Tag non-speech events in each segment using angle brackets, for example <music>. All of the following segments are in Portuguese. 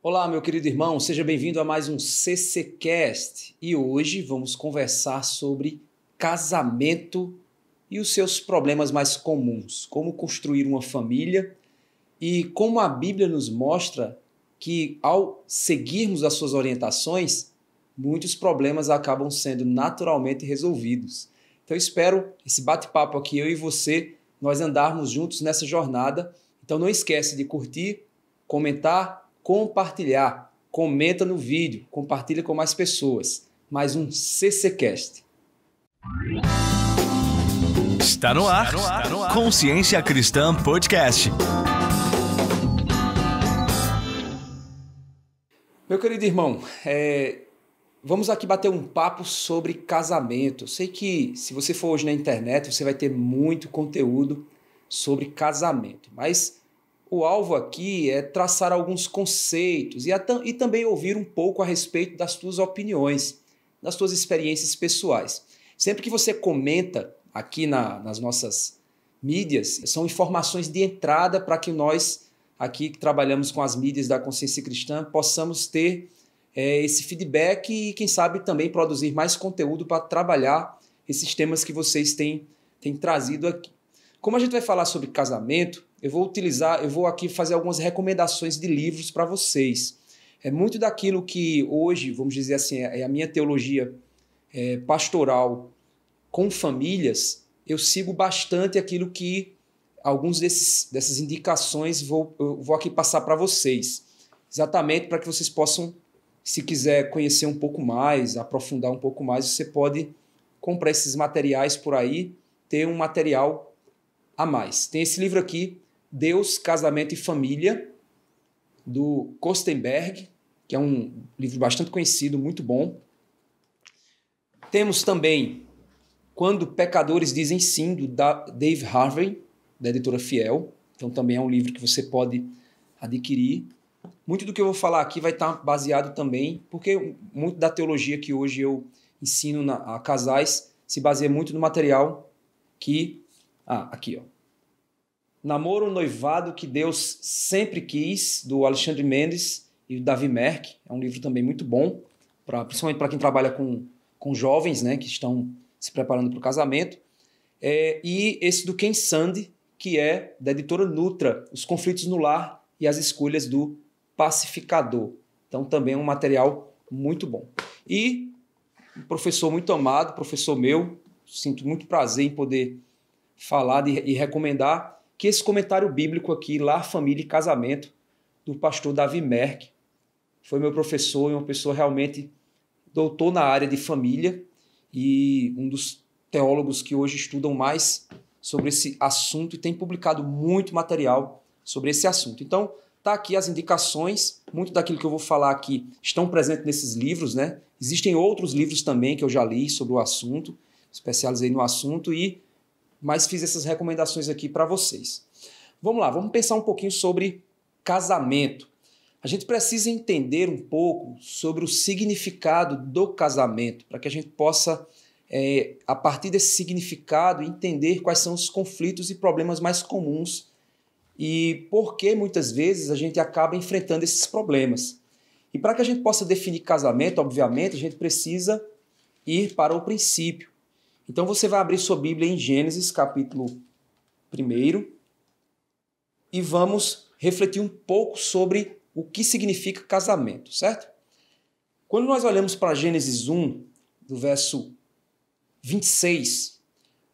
Olá, meu querido irmão, seja bem-vindo a mais um CCcast e hoje vamos conversar sobre casamento e os seus problemas mais comuns, como construir uma família e como a Bíblia nos mostra que ao seguirmos as suas orientações, muitos problemas acabam sendo naturalmente resolvidos. Então espero esse bate-papo aqui eu e você nós andarmos juntos nessa jornada. Então não esquece de curtir, comentar compartilhar, comenta no vídeo, compartilha com mais pessoas. Mais um CCcast. Está no ar, está no ar. Consciência Cristã Podcast. Meu querido irmão, é, vamos aqui bater um papo sobre casamento. Eu sei que se você for hoje na internet, você vai ter muito conteúdo sobre casamento, mas o alvo aqui é traçar alguns conceitos e, e também ouvir um pouco a respeito das tuas opiniões, das tuas experiências pessoais. Sempre que você comenta aqui na, nas nossas mídias, são informações de entrada para que nós, aqui que trabalhamos com as mídias da consciência cristã, possamos ter é, esse feedback e, quem sabe, também produzir mais conteúdo para trabalhar esses temas que vocês têm, têm trazido aqui. Como a gente vai falar sobre casamento, eu vou utilizar, eu vou aqui fazer algumas recomendações de livros para vocês. É muito daquilo que hoje, vamos dizer assim, é, é a minha teologia é, pastoral com famílias, eu sigo bastante aquilo que alguns desses, dessas indicações vou, vou aqui passar para vocês, exatamente para que vocês possam, se quiser conhecer um pouco mais, aprofundar um pouco mais, você pode comprar esses materiais por aí, ter um material a mais. Tem esse livro aqui, Deus, Casamento e Família, do Kostenberg, que é um livro bastante conhecido, muito bom. Temos também Quando Pecadores Dizem Sim, do Dave Harvey, da editora Fiel. Então também é um livro que você pode adquirir. Muito do que eu vou falar aqui vai estar baseado também, porque muito da teologia que hoje eu ensino na, a casais se baseia muito no material que ah, aqui, ó. Namoro Noivado que Deus Sempre Quis, do Alexandre Mendes e Davi Merck. É um livro também muito bom, pra, principalmente para quem trabalha com, com jovens, né, que estão se preparando para o casamento. É, e esse do Ken Sandy, que é da editora Nutra, Os Conflitos no Lar e as Escolhas do Pacificador. Então, também é um material muito bom. E um professor muito amado, professor meu, sinto muito prazer em poder falar de, e recomendar que esse comentário bíblico aqui, lá Família e Casamento, do pastor Davi Merck, foi meu professor e uma pessoa realmente doutor na área de família e um dos teólogos que hoje estudam mais sobre esse assunto e tem publicado muito material sobre esse assunto. Então, tá aqui as indicações, muito daquilo que eu vou falar aqui estão presentes nesses livros, né? Existem outros livros também que eu já li sobre o assunto, especializei no assunto e mas fiz essas recomendações aqui para vocês. Vamos lá, vamos pensar um pouquinho sobre casamento. A gente precisa entender um pouco sobre o significado do casamento, para que a gente possa, é, a partir desse significado, entender quais são os conflitos e problemas mais comuns e por que muitas vezes a gente acaba enfrentando esses problemas. E para que a gente possa definir casamento, obviamente, a gente precisa ir para o princípio. Então você vai abrir sua Bíblia em Gênesis, capítulo 1, e vamos refletir um pouco sobre o que significa casamento, certo? Quando nós olhamos para Gênesis 1, do verso 26,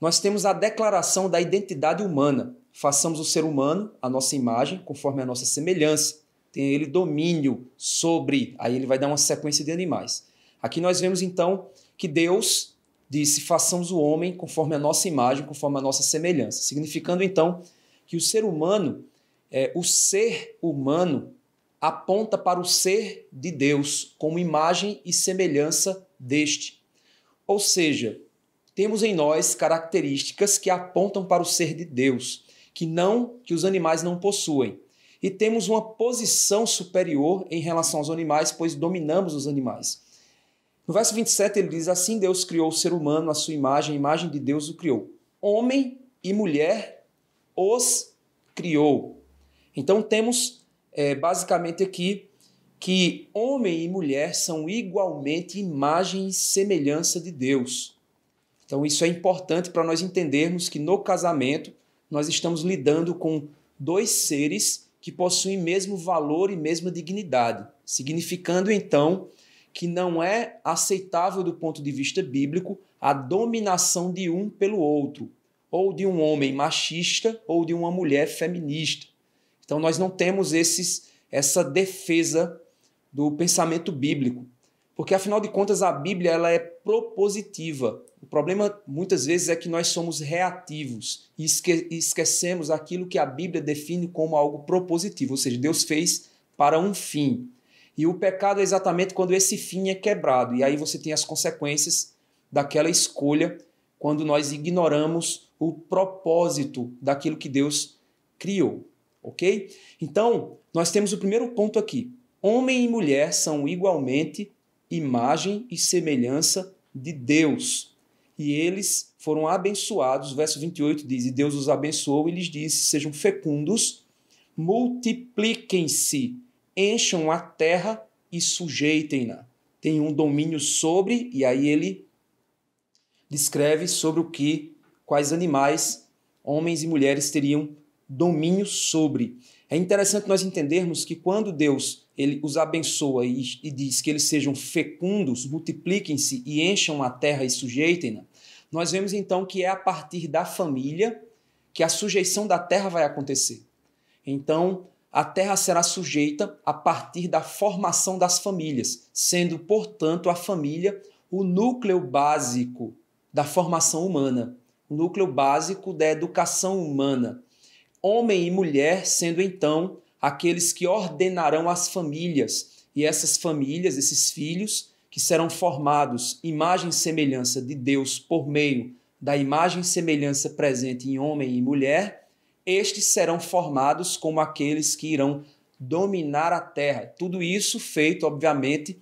nós temos a declaração da identidade humana. Façamos o ser humano a nossa imagem, conforme a nossa semelhança. Tem ele domínio sobre. Aí ele vai dar uma sequência de animais. Aqui nós vemos então que Deus disse: façamos o homem conforme a nossa imagem, conforme a nossa semelhança. Significando então que o ser humano, é, o ser humano, aponta para o ser de Deus como imagem e semelhança deste. Ou seja, temos em nós características que apontam para o ser de Deus, que não que os animais não possuem. E temos uma posição superior em relação aos animais, pois dominamos os animais. No verso 27 ele diz: Assim Deus criou o ser humano à sua imagem, a imagem de Deus o criou. Homem e mulher os criou. Então temos é, basicamente aqui que homem e mulher são igualmente imagem e semelhança de Deus. Então isso é importante para nós entendermos que no casamento nós estamos lidando com dois seres que possuem mesmo valor e mesma dignidade, significando então que não é aceitável do ponto de vista bíblico a dominação de um pelo outro, ou de um homem machista ou de uma mulher feminista. Então nós não temos esses, essa defesa do pensamento bíblico, porque afinal de contas a Bíblia ela é propositiva. O problema muitas vezes é que nós somos reativos e esque esquecemos aquilo que a Bíblia define como algo propositivo, ou seja, Deus fez para um fim. E o pecado é exatamente quando esse fim é quebrado. E aí você tem as consequências daquela escolha quando nós ignoramos o propósito daquilo que Deus criou. Ok? Então, nós temos o primeiro ponto aqui. Homem e mulher são igualmente imagem e semelhança de Deus. E eles foram abençoados. O verso 28 diz: E Deus os abençoou e lhes disse: Sejam fecundos, multipliquem-se encham a terra e sujeitem-na. Tem um domínio sobre, e aí ele descreve sobre o que, quais animais, homens e mulheres teriam domínio sobre. É interessante nós entendermos que quando Deus ele os abençoa e, e diz que eles sejam fecundos, multipliquem-se e encham a terra e sujeitem-na, nós vemos então que é a partir da família que a sujeição da terra vai acontecer. Então, a terra será sujeita a partir da formação das famílias, sendo, portanto, a família o núcleo básico da formação humana, o núcleo básico da educação humana. Homem e mulher sendo então aqueles que ordenarão as famílias, e essas famílias, esses filhos, que serão formados imagem e semelhança de Deus por meio da imagem e semelhança presente em homem e mulher, estes serão formados como aqueles que irão dominar a terra. Tudo isso feito, obviamente,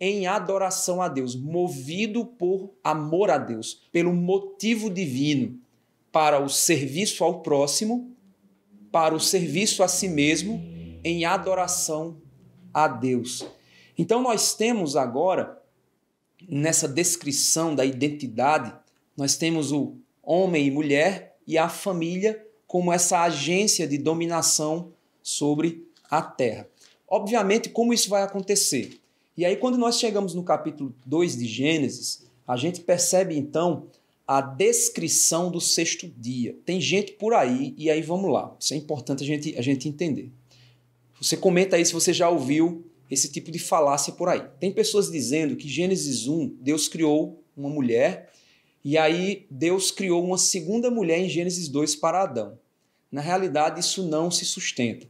em adoração a Deus, movido por amor a Deus, pelo motivo divino para o serviço ao próximo, para o serviço a si mesmo, em adoração a Deus. Então nós temos agora nessa descrição da identidade, nós temos o homem e mulher e a família como essa agência de dominação sobre a terra. Obviamente, como isso vai acontecer? E aí, quando nós chegamos no capítulo 2 de Gênesis, a gente percebe então a descrição do sexto dia. Tem gente por aí, e aí vamos lá. Isso é importante a gente, a gente entender. Você comenta aí se você já ouviu esse tipo de falácia por aí. Tem pessoas dizendo que Gênesis 1, Deus criou uma mulher e aí Deus criou uma segunda mulher em Gênesis 2 para Adão. Na realidade, isso não se sustenta.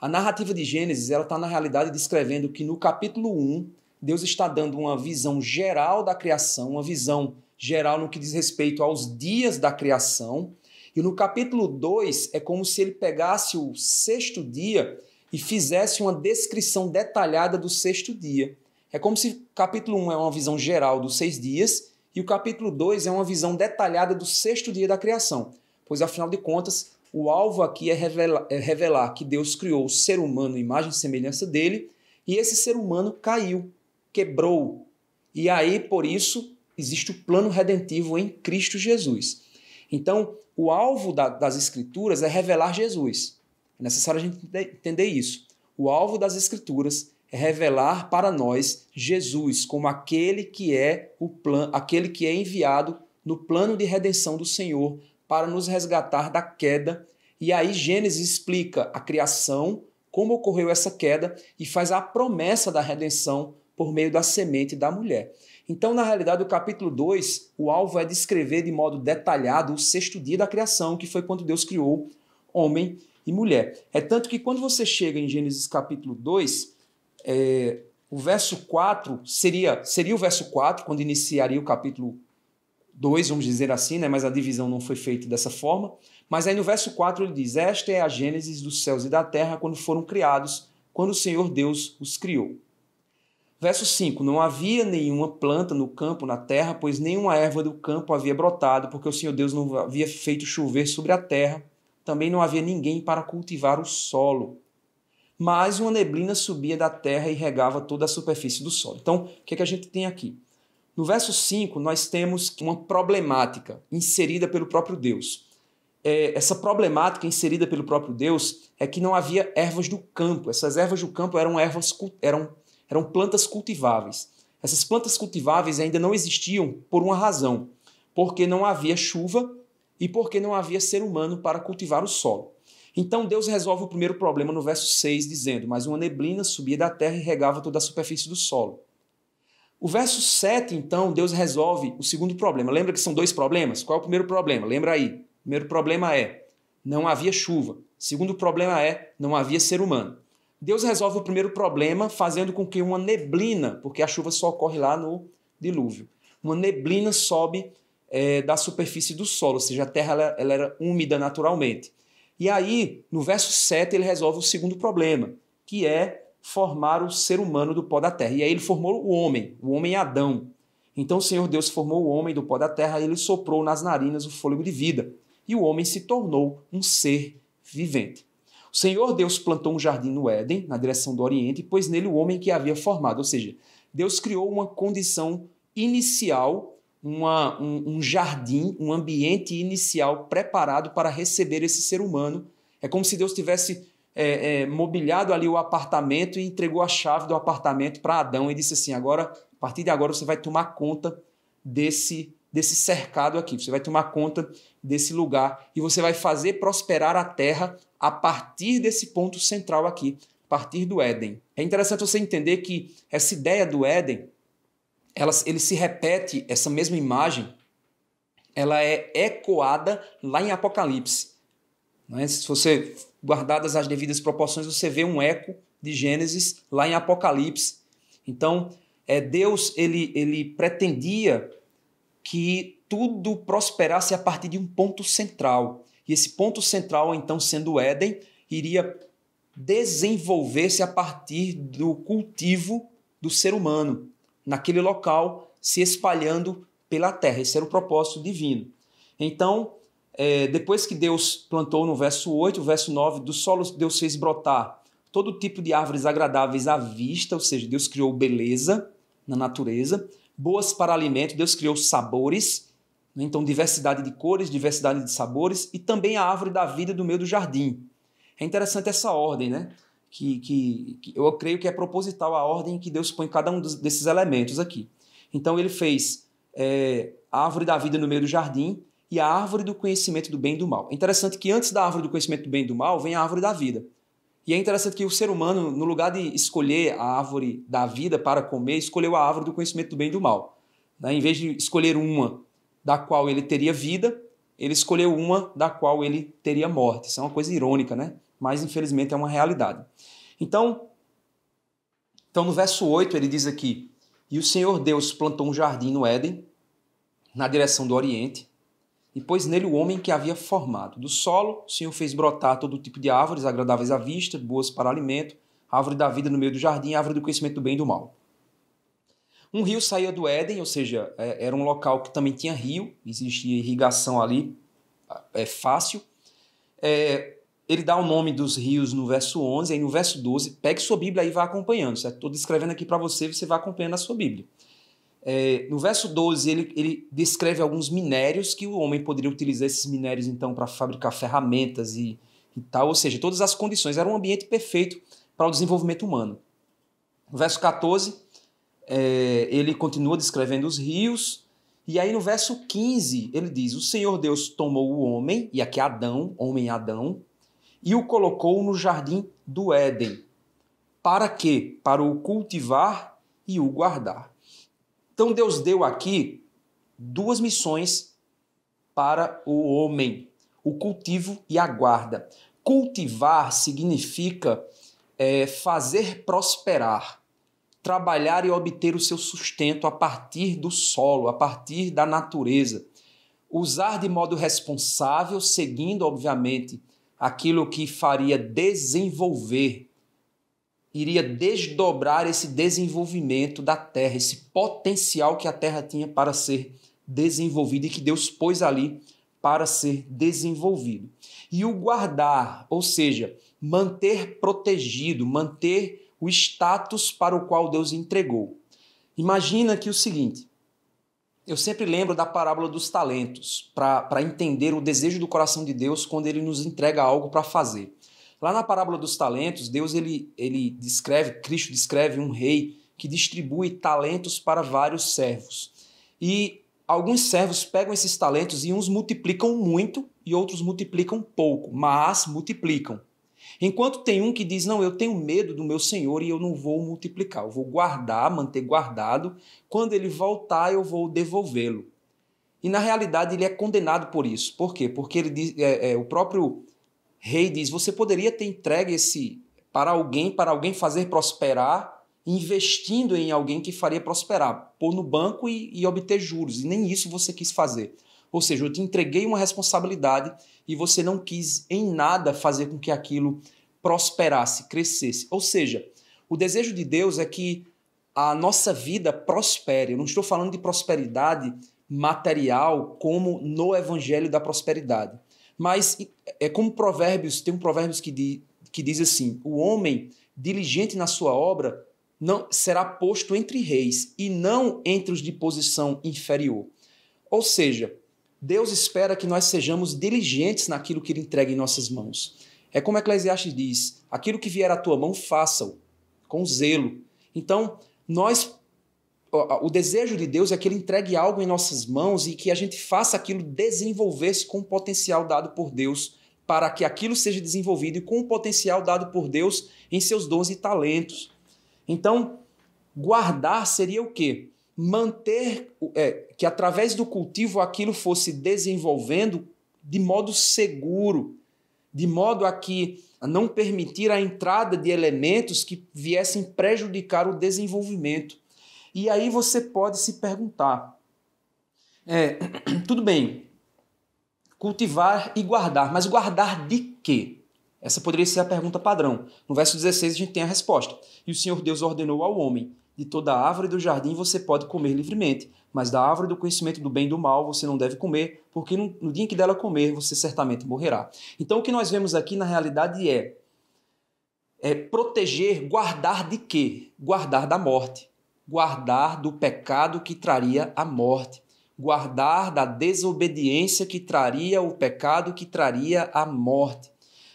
A narrativa de Gênesis está, na realidade, descrevendo que no capítulo 1, Deus está dando uma visão geral da criação, uma visão geral no que diz respeito aos dias da criação. E no capítulo 2 é como se ele pegasse o sexto dia e fizesse uma descrição detalhada do sexto dia. É como se capítulo 1 um é uma visão geral dos seis dias e o capítulo 2 é uma visão detalhada do sexto dia da criação, pois afinal de contas, o alvo aqui é revelar, é revelar que Deus criou o ser humano, imagem e semelhança dele, e esse ser humano caiu, quebrou. E aí, por isso, existe o plano redentivo em Cristo Jesus. Então, o alvo da, das Escrituras é revelar Jesus. É necessário a gente entender isso. O alvo das Escrituras revelar para nós Jesus como aquele que é o plano, aquele que é enviado no plano de redenção do Senhor para nos resgatar da queda. E aí Gênesis explica a criação, como ocorreu essa queda e faz a promessa da redenção por meio da semente da mulher. Então, na realidade, o capítulo 2, o alvo é descrever de modo detalhado o sexto dia da criação, que foi quando Deus criou homem e mulher. É tanto que quando você chega em Gênesis capítulo 2, é, o verso 4 seria, seria o verso 4, quando iniciaria o capítulo 2, vamos dizer assim, né? mas a divisão não foi feita dessa forma. Mas aí no verso 4 ele diz: Esta é a gênese dos céus e da terra quando foram criados, quando o Senhor Deus os criou. Verso 5: Não havia nenhuma planta no campo, na terra, pois nenhuma erva do campo havia brotado, porque o Senhor Deus não havia feito chover sobre a terra. Também não havia ninguém para cultivar o solo mas uma neblina subia da terra e regava toda a superfície do solo. Então, o que, é que a gente tem aqui? No verso 5, nós temos uma problemática inserida pelo próprio Deus. É, essa problemática inserida pelo próprio Deus é que não havia ervas do campo. Essas ervas do campo eram ervas eram, eram plantas cultiváveis. Essas plantas cultiváveis ainda não existiam por uma razão, porque não havia chuva e porque não havia ser humano para cultivar o solo. Então Deus resolve o primeiro problema no verso 6, dizendo: Mas uma neblina subia da terra e regava toda a superfície do solo. O verso 7, então, Deus resolve o segundo problema. Lembra que são dois problemas? Qual é o primeiro problema? Lembra aí. O primeiro problema é: não havia chuva. O segundo problema é: não havia ser humano. Deus resolve o primeiro problema fazendo com que uma neblina, porque a chuva só ocorre lá no dilúvio, uma neblina sobe é, da superfície do solo, ou seja, a terra ela, ela era úmida naturalmente. E aí, no verso 7, ele resolve o segundo problema, que é formar o ser humano do pó da terra. E aí ele formou o homem, o homem Adão. Então o Senhor Deus formou o homem do pó da terra e ele soprou nas narinas o fôlego de vida. E o homem se tornou um ser vivente. O Senhor Deus plantou um jardim no Éden, na direção do Oriente, e pôs nele o homem que havia formado. Ou seja, Deus criou uma condição inicial uma, um, um jardim, um ambiente inicial preparado para receber esse ser humano. É como se Deus tivesse é, é, mobiliado ali o apartamento e entregou a chave do apartamento para Adão e disse assim: agora, a partir de agora, você vai tomar conta desse desse cercado aqui. Você vai tomar conta desse lugar e você vai fazer prosperar a terra a partir desse ponto central aqui, a partir do Éden. É interessante você entender que essa ideia do Éden ela, ele se repete, essa mesma imagem, ela é ecoada lá em Apocalipse. Né? Se você, guardadas as devidas proporções, você vê um eco de Gênesis lá em Apocalipse. Então, é, Deus ele, ele pretendia que tudo prosperasse a partir de um ponto central. E esse ponto central, então, sendo o Éden, iria desenvolver-se a partir do cultivo do ser humano naquele local, se espalhando pela terra. Esse era o propósito divino. Então, é, depois que Deus plantou no verso 8, o verso 9, do solo Deus fez brotar todo tipo de árvores agradáveis à vista, ou seja, Deus criou beleza na natureza, boas para alimento, Deus criou sabores, né? então diversidade de cores, diversidade de sabores, e também a árvore da vida do meio do jardim. É interessante essa ordem, né? que, que, que eu creio que é proposital a ordem que Deus põe cada um dos, desses elementos aqui. Então ele fez é, a árvore da vida no meio do jardim e a árvore do conhecimento do bem e do mal. É interessante que antes da árvore do conhecimento do bem e do mal vem a árvore da vida. E é interessante que o ser humano, no lugar de escolher a árvore da vida para comer, escolheu a árvore do conhecimento do bem e do mal. Né? Em vez de escolher uma da qual ele teria vida, ele escolheu uma da qual ele teria morte. Isso é uma coisa irônica, né? mas infelizmente é uma realidade. Então, então no verso 8 ele diz aqui: "E o Senhor Deus plantou um jardim no Éden, na direção do oriente, e pôs nele o homem que havia formado. Do solo, o Senhor fez brotar todo tipo de árvores agradáveis à vista, boas para alimento, árvore da vida no meio do jardim, árvore do conhecimento do bem e do mal." Um rio saía do Éden, ou seja, é, era um local que também tinha rio, existia irrigação ali, é fácil. É, ele dá o nome dos rios no verso 11, aí no verso 12, pegue sua Bíblia e vá acompanhando, certo? Estou descrevendo aqui para você, você vai acompanhando a sua Bíblia. É, no verso 12, ele, ele descreve alguns minérios que o homem poderia utilizar esses minérios, então, para fabricar ferramentas e, e tal, ou seja, todas as condições. Era um ambiente perfeito para o desenvolvimento humano. No verso 14, é, ele continua descrevendo os rios, e aí no verso 15 ele diz: O Senhor Deus tomou o homem, e aqui Adão, homem Adão, e o colocou no jardim do Éden. Para quê? Para o cultivar e o guardar. Então Deus deu aqui duas missões para o homem: o cultivo e a guarda. Cultivar significa é, fazer prosperar, trabalhar e obter o seu sustento a partir do solo, a partir da natureza. Usar de modo responsável, seguindo, obviamente, aquilo que faria desenvolver, iria desdobrar esse desenvolvimento da terra, esse potencial que a terra tinha para ser desenvolvida e que Deus pôs ali para ser desenvolvido. E o guardar, ou seja, manter protegido, manter o status para o qual Deus entregou. Imagina que o seguinte: eu sempre lembro da parábola dos talentos, para entender o desejo do coração de Deus quando ele nos entrega algo para fazer. Lá na parábola dos talentos, Deus ele, ele descreve, Cristo descreve um rei que distribui talentos para vários servos. E alguns servos pegam esses talentos e uns multiplicam muito e outros multiplicam pouco, mas multiplicam. Enquanto tem um que diz: Não, eu tenho medo do meu Senhor e eu não vou multiplicar, eu vou guardar, manter guardado, quando ele voltar eu vou devolvê-lo. E na realidade ele é condenado por isso. Por quê? Porque ele diz, é, é, o próprio rei diz: Você poderia ter entregue esse para alguém, para alguém fazer prosperar, investindo em alguém que faria prosperar, pôr no banco e, e obter juros, e nem isso você quis fazer. Ou seja, eu te entreguei uma responsabilidade e você não quis em nada fazer com que aquilo prosperasse, crescesse. Ou seja, o desejo de Deus é que a nossa vida prospere. Eu não estou falando de prosperidade material como no evangelho da prosperidade. Mas é como provérbios, tem um provérbios que, di, que diz assim, o homem diligente na sua obra não será posto entre reis e não entre os de posição inferior. Ou seja, Deus espera que nós sejamos diligentes naquilo que Ele entrega em nossas mãos. É como Eclesiastes diz: aquilo que vier à tua mão, faça-o, com zelo. Então, nós. O desejo de Deus é que Ele entregue algo em nossas mãos e que a gente faça aquilo desenvolver-se com o potencial dado por Deus, para que aquilo seja desenvolvido e com o potencial dado por Deus em seus dons e talentos. Então, guardar seria o quê? manter é, que através do cultivo aquilo fosse desenvolvendo de modo seguro, de modo a que não permitir a entrada de elementos que viessem prejudicar o desenvolvimento. E aí você pode se perguntar: é, <clears throat> tudo bem, cultivar e guardar, mas guardar de quê? Essa poderia ser a pergunta padrão. No verso 16 a gente tem a resposta. E o Senhor Deus ordenou ao homem: de toda árvore do jardim você pode comer livremente, mas da árvore do conhecimento do bem e do mal você não deve comer, porque no, dia em que dela comer você certamente morrerá. Então o que nós vemos aqui na realidade é, é proteger, guardar de quê? Guardar da morte, guardar do pecado que traria a morte, guardar da desobediência que traria o pecado que traria a morte.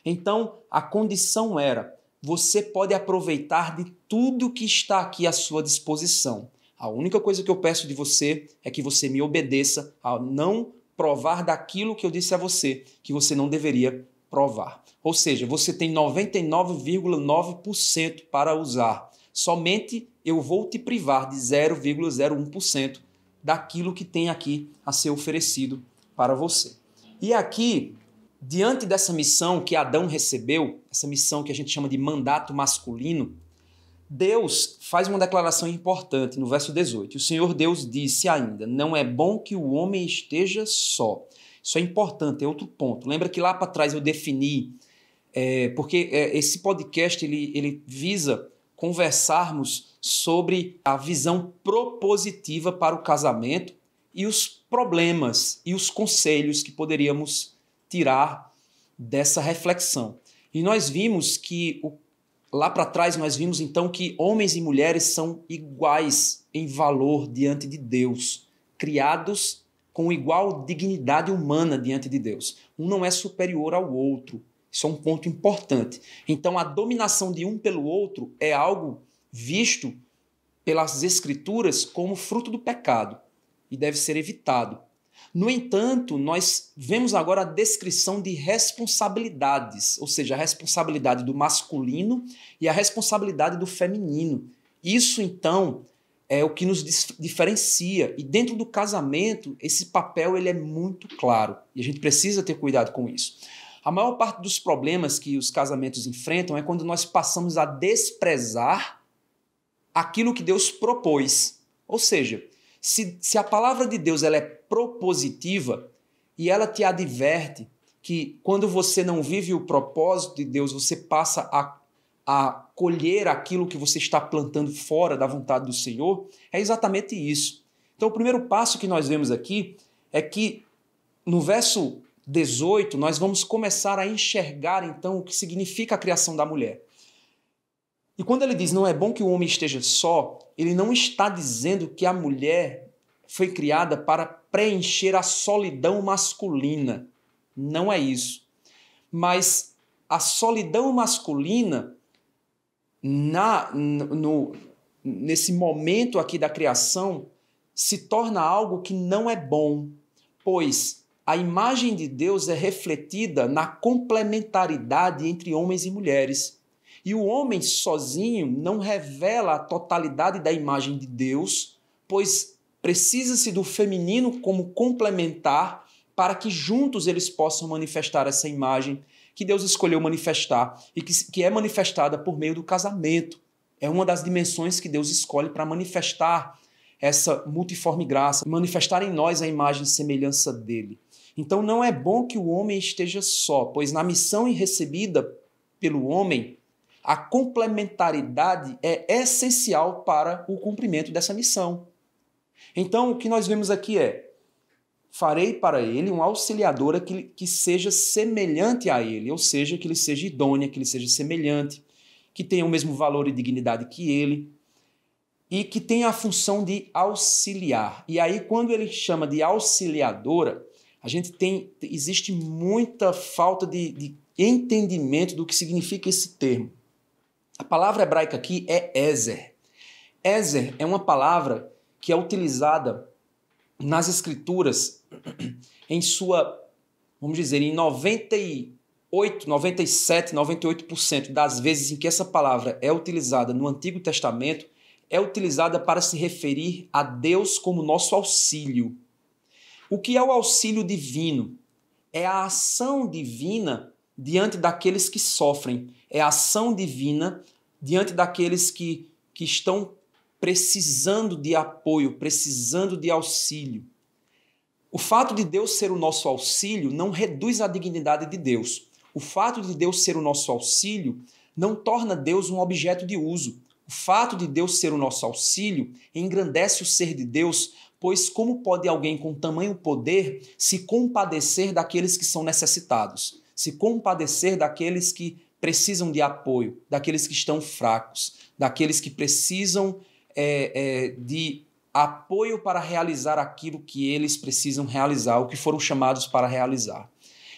Então a condição era você pode aproveitar de tudo que está aqui à sua disposição. A única coisa que eu peço de você é que você me obedeça a não provar daquilo que eu disse a você que você não deveria provar. Ou seja, você tem 99,9% para usar. Somente eu vou te privar de 0,01% daquilo que tem aqui a ser oferecido para você. E aqui, diante dessa missão que Adão recebeu, essa missão que a gente chama de mandato masculino, Deus faz uma declaração importante no verso 18. O Senhor Deus disse ainda: Não é bom que o homem esteja só. Isso é importante, é outro ponto. Lembra que lá para trás eu defini, é, porque é, esse podcast ele, ele visa conversarmos sobre a visão propositiva para o casamento e os problemas e os conselhos que poderíamos tirar dessa reflexão. E nós vimos que o Lá para trás nós vimos então que homens e mulheres são iguais em valor diante de Deus, criados com igual dignidade humana diante de Deus. Um não é superior ao outro. Isso é um ponto importante. Então a dominação de um pelo outro é algo visto pelas escrituras como fruto do pecado e deve ser evitado. No entanto, nós vemos agora a descrição de responsabilidades, ou seja, a responsabilidade do masculino e a responsabilidade do feminino. Isso, então, é o que nos diferencia. E dentro do casamento, esse papel ele é muito claro. E a gente precisa ter cuidado com isso. A maior parte dos problemas que os casamentos enfrentam é quando nós passamos a desprezar aquilo que Deus propôs. Ou seja, se, se a palavra de Deus ela é propositiva e ela te adverte que quando você não vive o propósito de Deus, você passa a, a colher aquilo que você está plantando fora da vontade do Senhor, é exatamente isso. Então, o primeiro passo que nós vemos aqui é que no verso 18, nós vamos começar a enxergar então o que significa a criação da mulher. E quando ele diz não é bom que o homem esteja só, ele não está dizendo que a mulher foi criada para preencher a solidão masculina. Não é isso. Mas a solidão masculina na no, nesse momento aqui da criação se torna algo que não é bom, pois a imagem de Deus é refletida na complementaridade entre homens e mulheres. E o homem sozinho não revela a totalidade da imagem de Deus, pois precisa-se do feminino como complementar para que juntos eles possam manifestar essa imagem que Deus escolheu manifestar e que, que é manifestada por meio do casamento. É uma das dimensões que Deus escolhe para manifestar essa multiforme graça, manifestar em nós a imagem e semelhança dele. Então não é bom que o homem esteja só, pois na missão recebida pelo homem, a complementaridade é essencial para o cumprimento dessa missão. Então, o que nós vemos aqui é: farei para ele uma auxiliadora que, que seja semelhante a ele, ou seja, que ele seja idônea, que ele seja semelhante, que tenha o mesmo valor e dignidade que ele e que tenha a função de auxiliar. E aí, quando ele chama de auxiliadora, a gente tem existe muita falta de, de entendimento do que significa esse termo. A palavra hebraica aqui é Ezer. Ezer é uma palavra que é utilizada nas escrituras <clears throat> em sua, vamos dizer, em 98, 97, 98% das vezes em que essa palavra é utilizada no Antigo Testamento, é utilizada para se referir a Deus como nosso auxílio. O que é o auxílio divino? É a ação divina diante daqueles que sofrem, é a ação divina diante daqueles que, que estão precisando de apoio, precisando de auxílio. O fato de Deus ser o nosso auxílio não reduz a dignidade de Deus. O fato de Deus ser o nosso auxílio não torna Deus um objeto de uso. O fato de Deus ser o nosso auxílio engrandece o ser de Deus, pois como pode alguém com tamanho poder se compadecer daqueles que são necessitados? se compadecer daqueles que precisam de apoio, daqueles que estão fracos, daqueles que precisam é, é, de apoio para realizar aquilo que eles precisam realizar, o que foram chamados para realizar.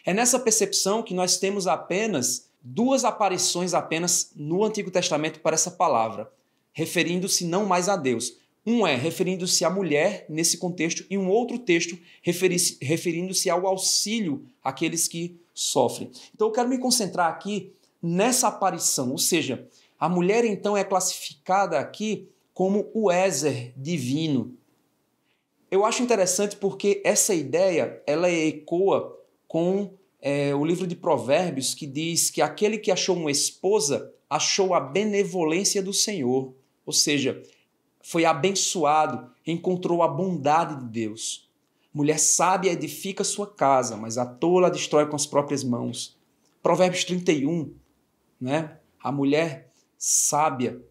É nessa percepção que nós temos apenas duas aparições apenas no Antigo Testamento para essa palavra, referindo-se não mais a Deus. Um é referindo-se à mulher nesse contexto e um outro texto referindo-se ao auxílio àqueles que sofre. Então eu quero me concentrar aqui nessa aparição, ou seja, a mulher então é classificada aqui como o ézer divino. Eu acho interessante porque essa ideia ela ecoa com é, o livro de Provérbios que diz que aquele que achou uma esposa achou a benevolência do Senhor, ou seja, foi abençoado, encontrou a bondade de Deus. Mulher sábia edifica sua casa, mas a tola destrói com as próprias mãos. Provérbios 31, né? A mulher sábia,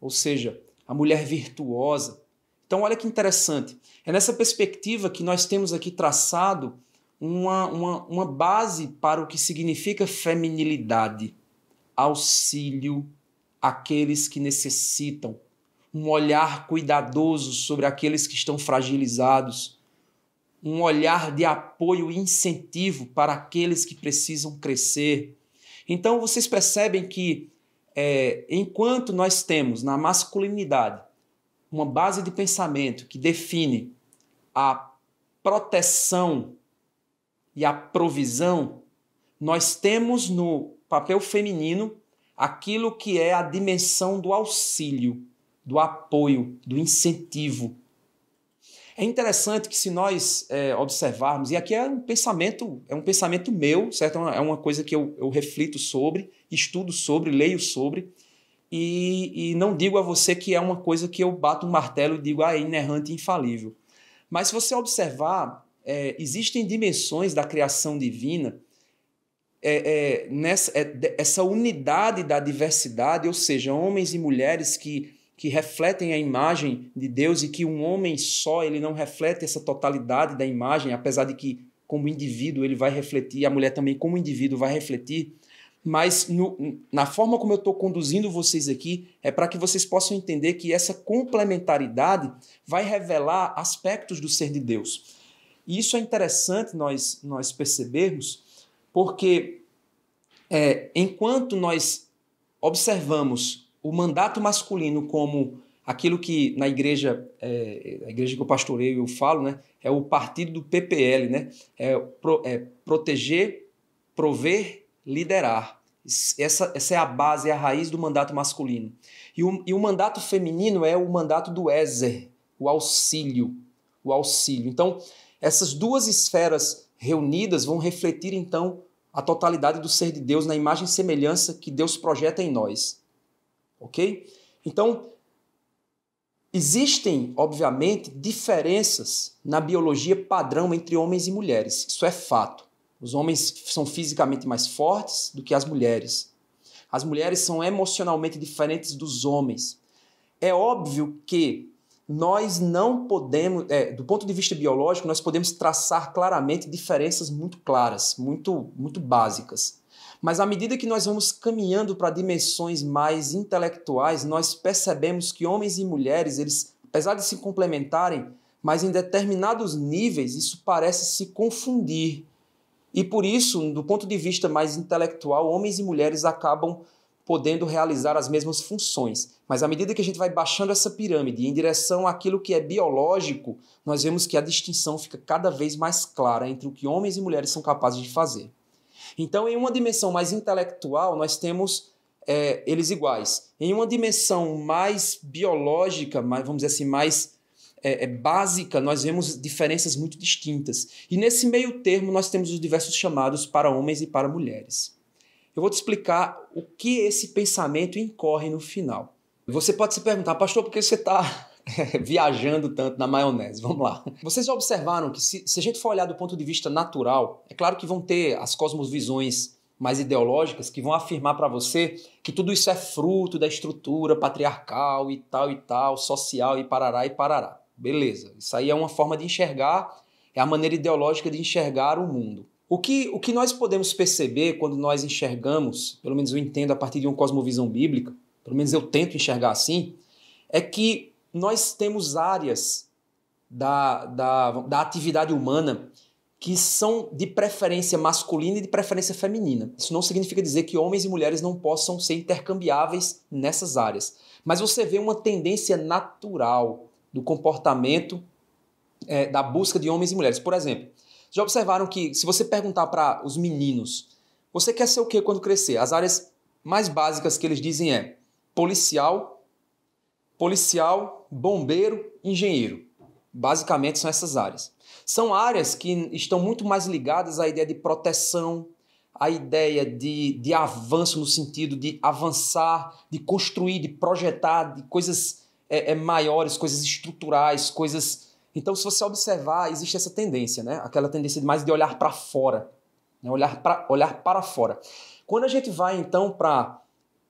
ou seja, a mulher virtuosa. Então, olha que interessante. É nessa perspectiva que nós temos aqui traçado uma, uma, uma base para o que significa feminilidade: auxílio àqueles que necessitam, um olhar cuidadoso sobre aqueles que estão fragilizados um olhar de apoio e incentivo para aqueles que precisam crescer. Então vocês percebem que é, enquanto nós temos na masculinidade uma base de pensamento que define a proteção e a provisão, nós temos no papel feminino aquilo que é a dimensão do auxílio, do apoio, do incentivo, é interessante que se nós é, observarmos, e aqui é um pensamento, é um pensamento meu, certo? É, é uma coisa que eu, eu reflito sobre, estudo sobre, leio sobre, e, e, não digo a você que é uma coisa que eu bato um martelo e digo, ah, é inerrante e infalível. Mas se você observar, é, existem dimensões da criação divina, é, é nessa, é, essa unidade da diversidade, ou seja, homens e mulheres que que refletem a imagem de Deus e que um homem só ele não reflete essa totalidade da imagem, apesar de que como indivíduo ele vai refletir, a mulher também como indivíduo vai refletir, mas no, na forma como eu estou conduzindo vocês aqui é para que vocês possam entender que essa complementaridade vai revelar aspectos do ser de Deus. E isso é interessante nós, nós percebermos, porque é, enquanto nós observamos o mandato masculino como aquilo que na igreja, é, a igreja que eu pastoreio eu falo, né, é o partido do PPL, né, é, pro, é proteger, prover, liderar. Essa, essa é a base, é a raiz do mandato masculino. E o, e o mandato feminino é o mandato do Ezer, o auxílio, o auxílio. Então, essas duas esferas reunidas vão refletir então a totalidade do ser de Deus na imagem e semelhança que Deus projeta em nós ok? Então, existem, obviamente, diferenças na biologia padrão entre homens e mulheres. Isso é fato. Os homens são fisicamente mais fortes do que as mulheres. As mulheres são emocionalmente diferentes dos homens. É óbvio que nós não podemos, é, do ponto de vista biológico, nós podemos traçar claramente diferenças muito claras, muito, muito básicas. Mas à medida que nós vamos caminhando para dimensões mais intelectuais, nós percebemos que homens e mulheres, eles, apesar de se complementarem, mas em determinados níveis isso parece se confundir. E por isso, do ponto de vista mais intelectual, homens e mulheres acabam podendo realizar as mesmas funções. Mas à medida que a gente vai baixando essa pirâmide em direção àquilo que é biológico, nós vemos que a distinção fica cada vez mais clara entre o que homens e mulheres são capazes de fazer. Então, em uma dimensão mais intelectual, nós temos é, eles iguais. Em uma dimensão mais biológica, mais, vamos dizer assim, mais é, é, básica, nós vemos diferenças muito distintas. E nesse meio termo, nós temos os diversos chamados para homens e para mulheres. Eu vou te explicar o que esse pensamento incorre no final. Você pode se perguntar, pastor, por que você está <laughs> viajando tanto na maionese. Vamos lá. Vocês já observaram que, se, se a gente for olhar do ponto de vista natural, é claro que vão ter as cosmovisões mais ideológicas que vão afirmar para você que tudo isso é fruto da estrutura patriarcal e tal e tal, social e parará e parará. Beleza, isso aí é uma forma de enxergar, é a maneira ideológica de enxergar o mundo. O que, o que nós podemos perceber quando nós enxergamos, pelo menos eu entendo a partir de uma cosmovisão bíblica, pelo menos eu tento enxergar assim, é que nós temos áreas da, da, da atividade humana que são de preferência masculina e de preferência feminina. Isso não significa dizer que homens e mulheres não possam ser intercambiáveis nessas áreas. Mas você vê uma tendência natural do comportamento é, da busca de homens e mulheres. Por exemplo, já observaram que se você perguntar para os meninos, você quer ser o que quando crescer? As áreas mais básicas que eles dizem é policial, policial, bombeiro, engenheiro. Basicamente são essas áreas. São áreas que estão muito mais ligadas à ideia de proteção, à ideia de, de avanço no sentido de avançar, de construir, de projetar, de coisas é, é, maiores, coisas estruturais, coisas. Então, se você observar, existe essa tendência, né? Aquela tendência de mais de olhar para fora, né? olhar, pra, olhar para fora. Quando a gente vai então para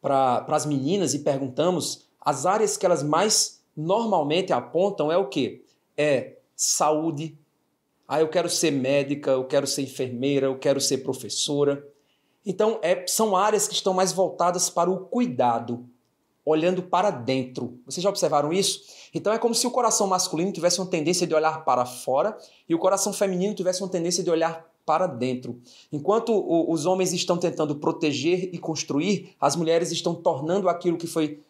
pra, as meninas e perguntamos as áreas que elas mais normalmente apontam é o quê? É saúde. Ah, eu quero ser médica, eu quero ser enfermeira, eu quero ser professora. Então, é, são áreas que estão mais voltadas para o cuidado, olhando para dentro. Vocês já observaram isso? Então, é como se o coração masculino tivesse uma tendência de olhar para fora e o coração feminino tivesse uma tendência de olhar para dentro. Enquanto os homens estão tentando proteger e construir, as mulheres estão tornando aquilo que foi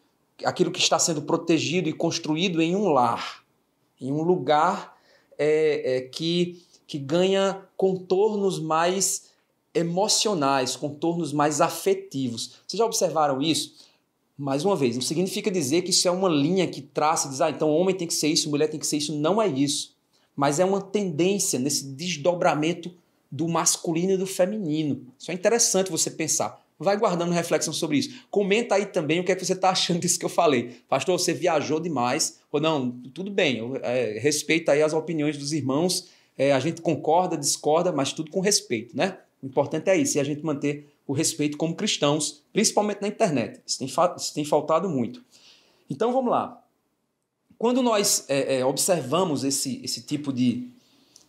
aquilo que está sendo protegido e construído em um lar, em um lugar é, é, que, que ganha contornos mais emocionais, contornos mais afetivos. Vocês já observaram isso? Mais uma vez, não significa dizer que isso é uma linha que traça, diz, ah, então homem tem que ser isso, mulher tem que ser isso. Não é isso. Mas é uma tendência nesse desdobramento do masculino e do feminino. Isso é interessante você pensar. Vai guardando reflexão sobre isso. Comenta aí também o que é que você está achando disso que eu falei. Pastor, você viajou demais. Ou não, tudo bem, eu, é, respeita aí as opiniões dos irmãos. É, a gente concorda, discorda, mas tudo com respeito, né? O importante é isso, e a gente manter o respeito como cristãos, principalmente na internet. Isso tem, isso tem faltado muito. Então vamos lá. Quando nós é, é, observamos esse, esse tipo de,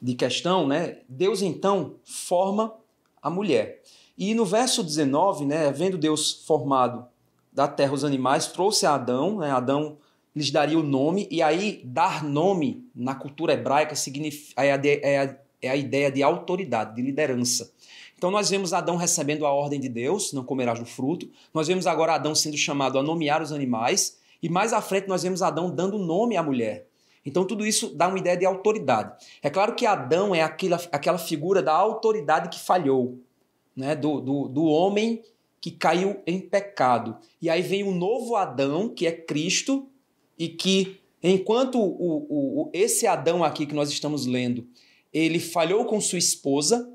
de questão, né, Deus então forma a mulher. E no verso 19, né, vendo Deus formado da terra os animais, trouxe a Adão, né, Adão lhes daria o nome, e aí dar nome na cultura hebraica significa, é, a, é, a, é a ideia de autoridade, de liderança. Então nós vemos Adão recebendo a ordem de Deus, não comerás do fruto. Nós vemos agora Adão sendo chamado a nomear os animais, e mais à frente nós vemos Adão dando nome à mulher. Então tudo isso dá uma ideia de autoridade. É claro que Adão é aquela, aquela figura da autoridade que falhou, né? do, do, do homem que caiu em pecado. E aí vem o novo Adão, que é Cristo, e que, enquanto o, o, o, esse Adão aqui que nós estamos lendo, ele falhou com sua esposa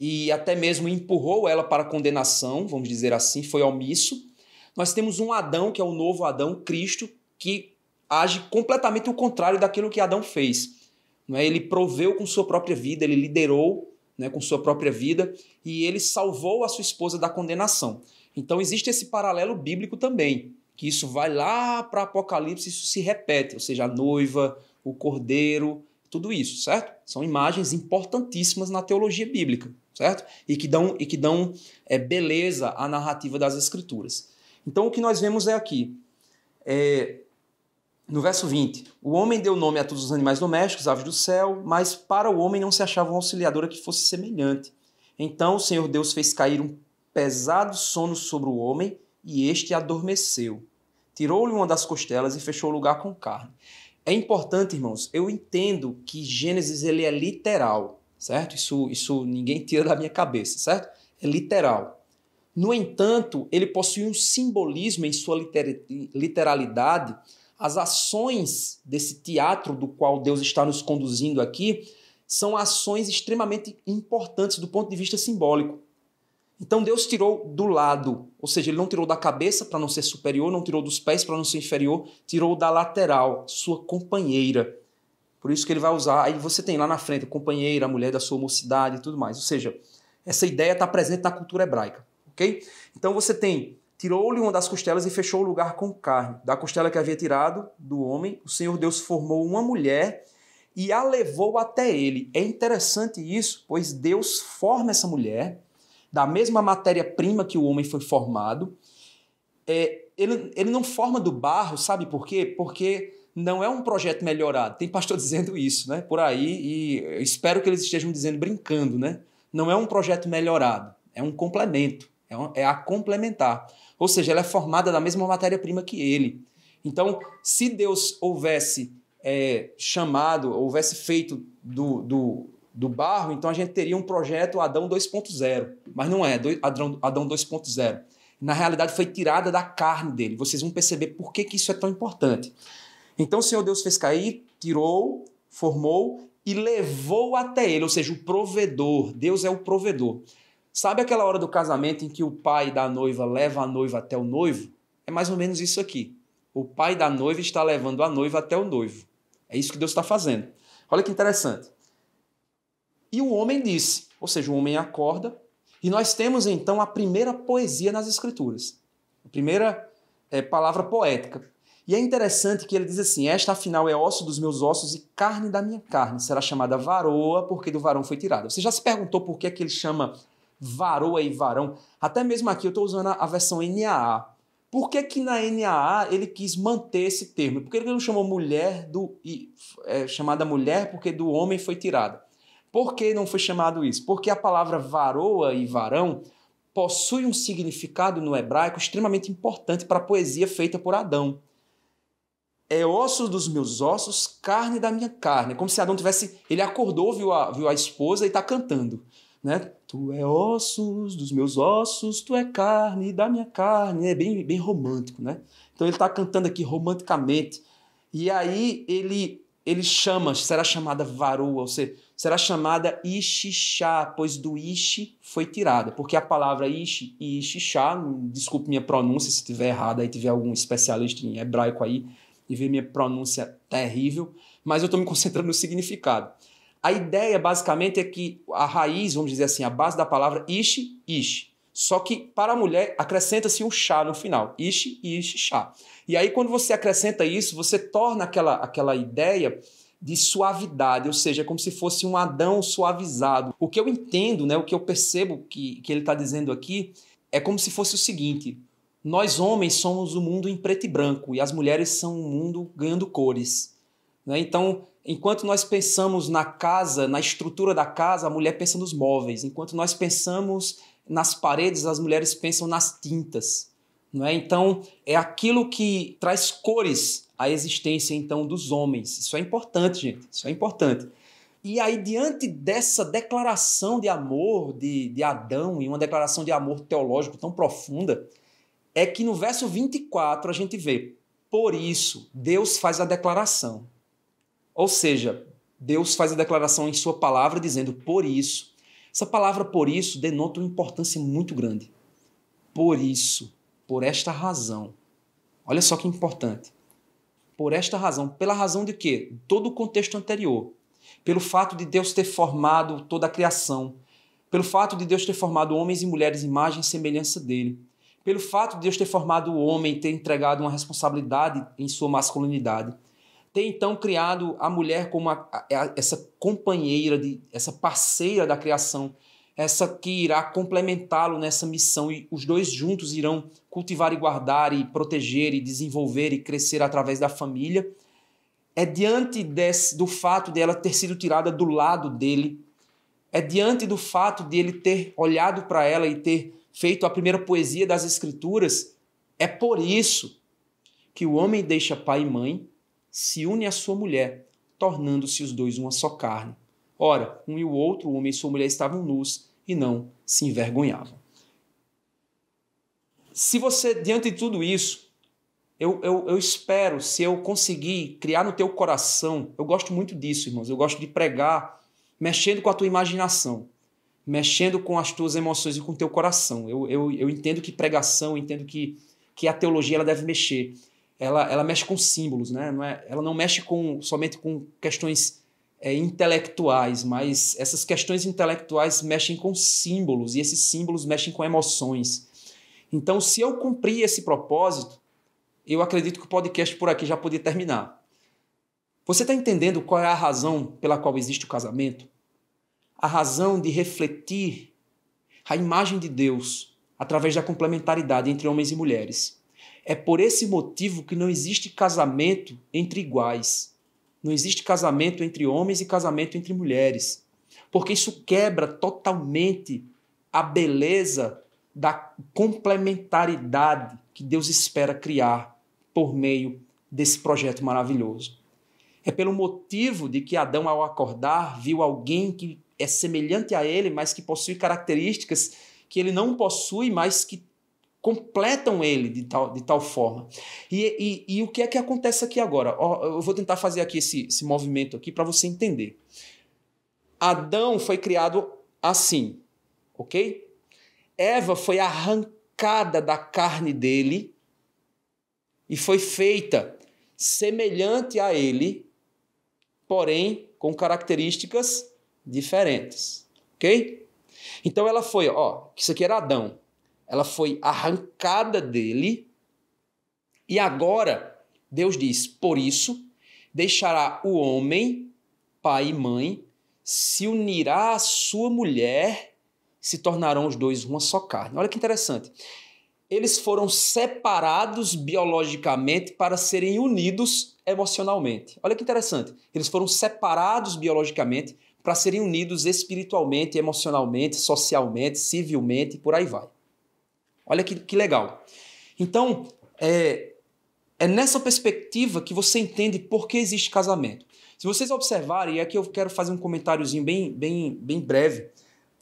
e até mesmo empurrou ela para a condenação, vamos dizer assim, foi omisso. Nós temos um Adão, que é o novo Adão, Cristo, que age completamente o contrário daquilo que Adão fez. É? Ele proveu com sua própria vida, ele liderou né, com sua própria vida, e ele salvou a sua esposa da condenação. Então existe esse paralelo bíblico também, que isso vai lá para Apocalipse, isso se repete, ou seja, a noiva, o cordeiro, tudo isso, certo? São imagens importantíssimas na teologia bíblica, certo? E que dão, e que dão é, beleza à narrativa das escrituras. Então o que nós vemos é aqui, é, no verso 20, o homem deu nome a todos os animais domésticos, aves do céu, mas para o homem não se achava uma auxiliadora que fosse semelhante. Então o Senhor Deus fez cair um pesado sono sobre o homem e este adormeceu. Tirou-lhe uma das costelas e fechou o lugar com carne. É importante, irmãos, eu entendo que Gênesis ele é literal, certo? Isso, isso ninguém tira da minha cabeça, certo? É literal. No entanto, ele possui um simbolismo em sua liter literalidade as ações desse teatro do qual Deus está nos conduzindo aqui são ações extremamente importantes do ponto de vista simbólico. Então Deus tirou do lado, ou seja, ele não tirou da cabeça para não ser superior, não tirou dos pés para não ser inferior, tirou da lateral, sua companheira. Por isso que ele vai usar, aí você tem lá na frente a companheira, a mulher da sua mocidade e tudo mais. Ou seja, essa ideia está presente na cultura hebraica, ok? Então você tem tirou-lhe uma das costelas e fechou o lugar com carne. Da costela que havia tirado do homem, o Senhor Deus formou uma mulher e a levou até ele. É interessante isso, pois Deus forma essa mulher da mesma matéria-prima que o homem foi formado. É, ele, ele não forma do barro, sabe por quê? Porque não é um projeto melhorado. Tem pastor <laughs> dizendo isso, né? Por aí, e espero que eles estejam dizendo brincando, né? Não é um projeto melhorado, é um complemento, é, um, é a complementar. Ou seja, ela é formada da mesma matéria-prima que ele. Então, se Deus houvesse é, chamado, houvesse feito do, do, do, barro, então a gente teria um projeto Adão 2.0. Mas não é, Adão, Adão 2.0. Na realidade, foi tirada da carne dele. Vocês vão perceber por que, que isso é tão importante. Então, o Senhor Deus fez cair, tirou, formou e levou até ele, ou seja, o provedor. Deus é o provedor. Sabe aquela hora do casamento em que o pai da noiva leva a noiva até o noivo? É mais ou menos isso aqui. O pai da noiva está levando a noiva até o noivo. É isso que Deus está fazendo. Olha que interessante. E o homem disse, ou seja, o homem acorda, e nós temos então a primeira poesia nas Escrituras, a primeira é, palavra poética. E é interessante que ele diz assim: Esta afinal é osso dos meus ossos e carne da minha carne, será chamada varoa, porque do varão foi tirada. Você já se perguntou por que, é que ele chama Varoa e varão. Até mesmo aqui eu estou usando a versão NAA. Por que, que na NAA ele quis manter esse termo? Por que ele não chamou mulher do. É, chamada mulher porque do homem foi tirada? Por que não foi chamado isso? Porque a palavra varoa e varão possui um significado no hebraico extremamente importante para a poesia feita por Adão. É osso dos meus ossos, carne da minha carne. Como se Adão tivesse. Ele acordou, viu a, viu a esposa e está cantando né? Tu é ossos dos meus ossos, tu é carne da minha carne. É bem, bem romântico, né? Então ele está cantando aqui romanticamente. E aí ele ele chama, será chamada varoa, ou seja, será chamada Ixixá, pois do Ishi foi tirada. Porque a palavra Ishi e Ixixá, desculpe minha pronúncia se estiver errada, aí tiver algum especialista em hebraico aí e ver minha pronúncia terrível, mas eu estou me concentrando no significado. A ideia, basicamente, é que a raiz, vamos dizer assim, a base da palavra ishi, ishi. Só que para a mulher acrescenta-se um chá no final. Ishi, ishi, chá. E aí, quando você acrescenta isso, você torna aquela, aquela ideia de suavidade, ou seja, como se fosse um Adão suavizado. O que eu entendo, né, o que eu percebo que, que ele está dizendo aqui, é como se fosse o seguinte: nós homens somos o mundo em preto e branco e as mulheres são o mundo ganhando cores. Né? Então, Enquanto nós pensamos na casa, na estrutura da casa, a mulher pensa nos móveis. Enquanto nós pensamos nas paredes, as mulheres pensam nas tintas. Não é? Então, é aquilo que traz cores à existência então dos homens. Isso é importante, gente. Isso é importante. E aí, diante dessa declaração de amor de, de Adão, e uma declaração de amor teológico tão profunda, é que no verso 24 a gente vê: Por isso, Deus faz a declaração ou seja, Deus faz a declaração em Sua palavra dizendo por isso. Essa palavra por isso denota uma importância muito grande. Por isso, por esta razão. Olha só que importante. Por esta razão. Pela razão de quê? Todo o contexto anterior. Pelo fato de Deus ter formado toda a criação. Pelo fato de Deus ter formado homens e mulheres imagem e semelhança dele. Pelo fato de Deus ter formado o homem, ter entregado uma responsabilidade em sua masculinidade ter então criado a mulher como a, a, essa companheira, de, essa parceira da criação, essa que irá complementá-lo nessa missão e os dois juntos irão cultivar e guardar e proteger e desenvolver e crescer através da família. É diante desse, do fato dela ter sido tirada do lado dele, é diante do fato dele ter olhado para ela e ter feito a primeira poesia das Escrituras, é por isso que o homem deixa pai e mãe se une à sua mulher, tornando-se os dois uma só carne. Ora, um e o outro, o homem e sua mulher, estavam nus e não se envergonhavam. Se você, diante de tudo isso, eu, eu, eu espero, se eu conseguir criar no teu coração, eu gosto muito disso, irmãos, eu gosto de pregar mexendo com a tua imaginação, mexendo com as tuas emoções e com o teu coração. Eu, eu, eu entendo que pregação, eu entendo que, que a teologia ela deve mexer ela, ela mexe com símbolos, né? Não é, ela não mexe com, somente com questões é, intelectuais, mas essas questões intelectuais mexem com símbolos e esses símbolos mexem com emoções. Então, se eu cumprir esse propósito, eu acredito que o podcast por aqui já podia terminar. Você está entendendo qual é a razão pela qual existe o casamento? A razão de refletir a imagem de Deus através da complementaridade entre homens e mulheres. É por esse motivo que não existe casamento entre iguais. Não existe casamento entre homens e casamento entre mulheres. Porque isso quebra totalmente a beleza da complementaridade que Deus espera criar por meio desse projeto maravilhoso. É pelo motivo de que Adão, ao acordar, viu alguém que é semelhante a ele, mas que possui características que ele não possui, mas que completam ele de tal, de tal forma. E, e, e o que é que acontece aqui agora? Eu vou tentar fazer aqui esse, esse movimento aqui para você entender. Adão foi criado assim, ok? Eva foi arrancada da carne dele e foi feita semelhante a ele, porém com características diferentes, ok? Então ela foi, ó, isso aqui era Adão, ela foi arrancada dele. E agora Deus diz: "Por isso deixará o homem, pai e mãe, se unirá à sua mulher, se tornarão os dois uma só carne". Olha que interessante. Eles foram separados biologicamente para serem unidos emocionalmente. Olha que interessante. Eles foram separados biologicamente para serem unidos espiritualmente, emocionalmente, socialmente, civilmente e por aí vai. Olha que, que legal. Então, é, é nessa perspectiva que você entende por que existe casamento. Se vocês observarem, e aqui eu quero fazer um comentáriozinho bem, bem, bem breve.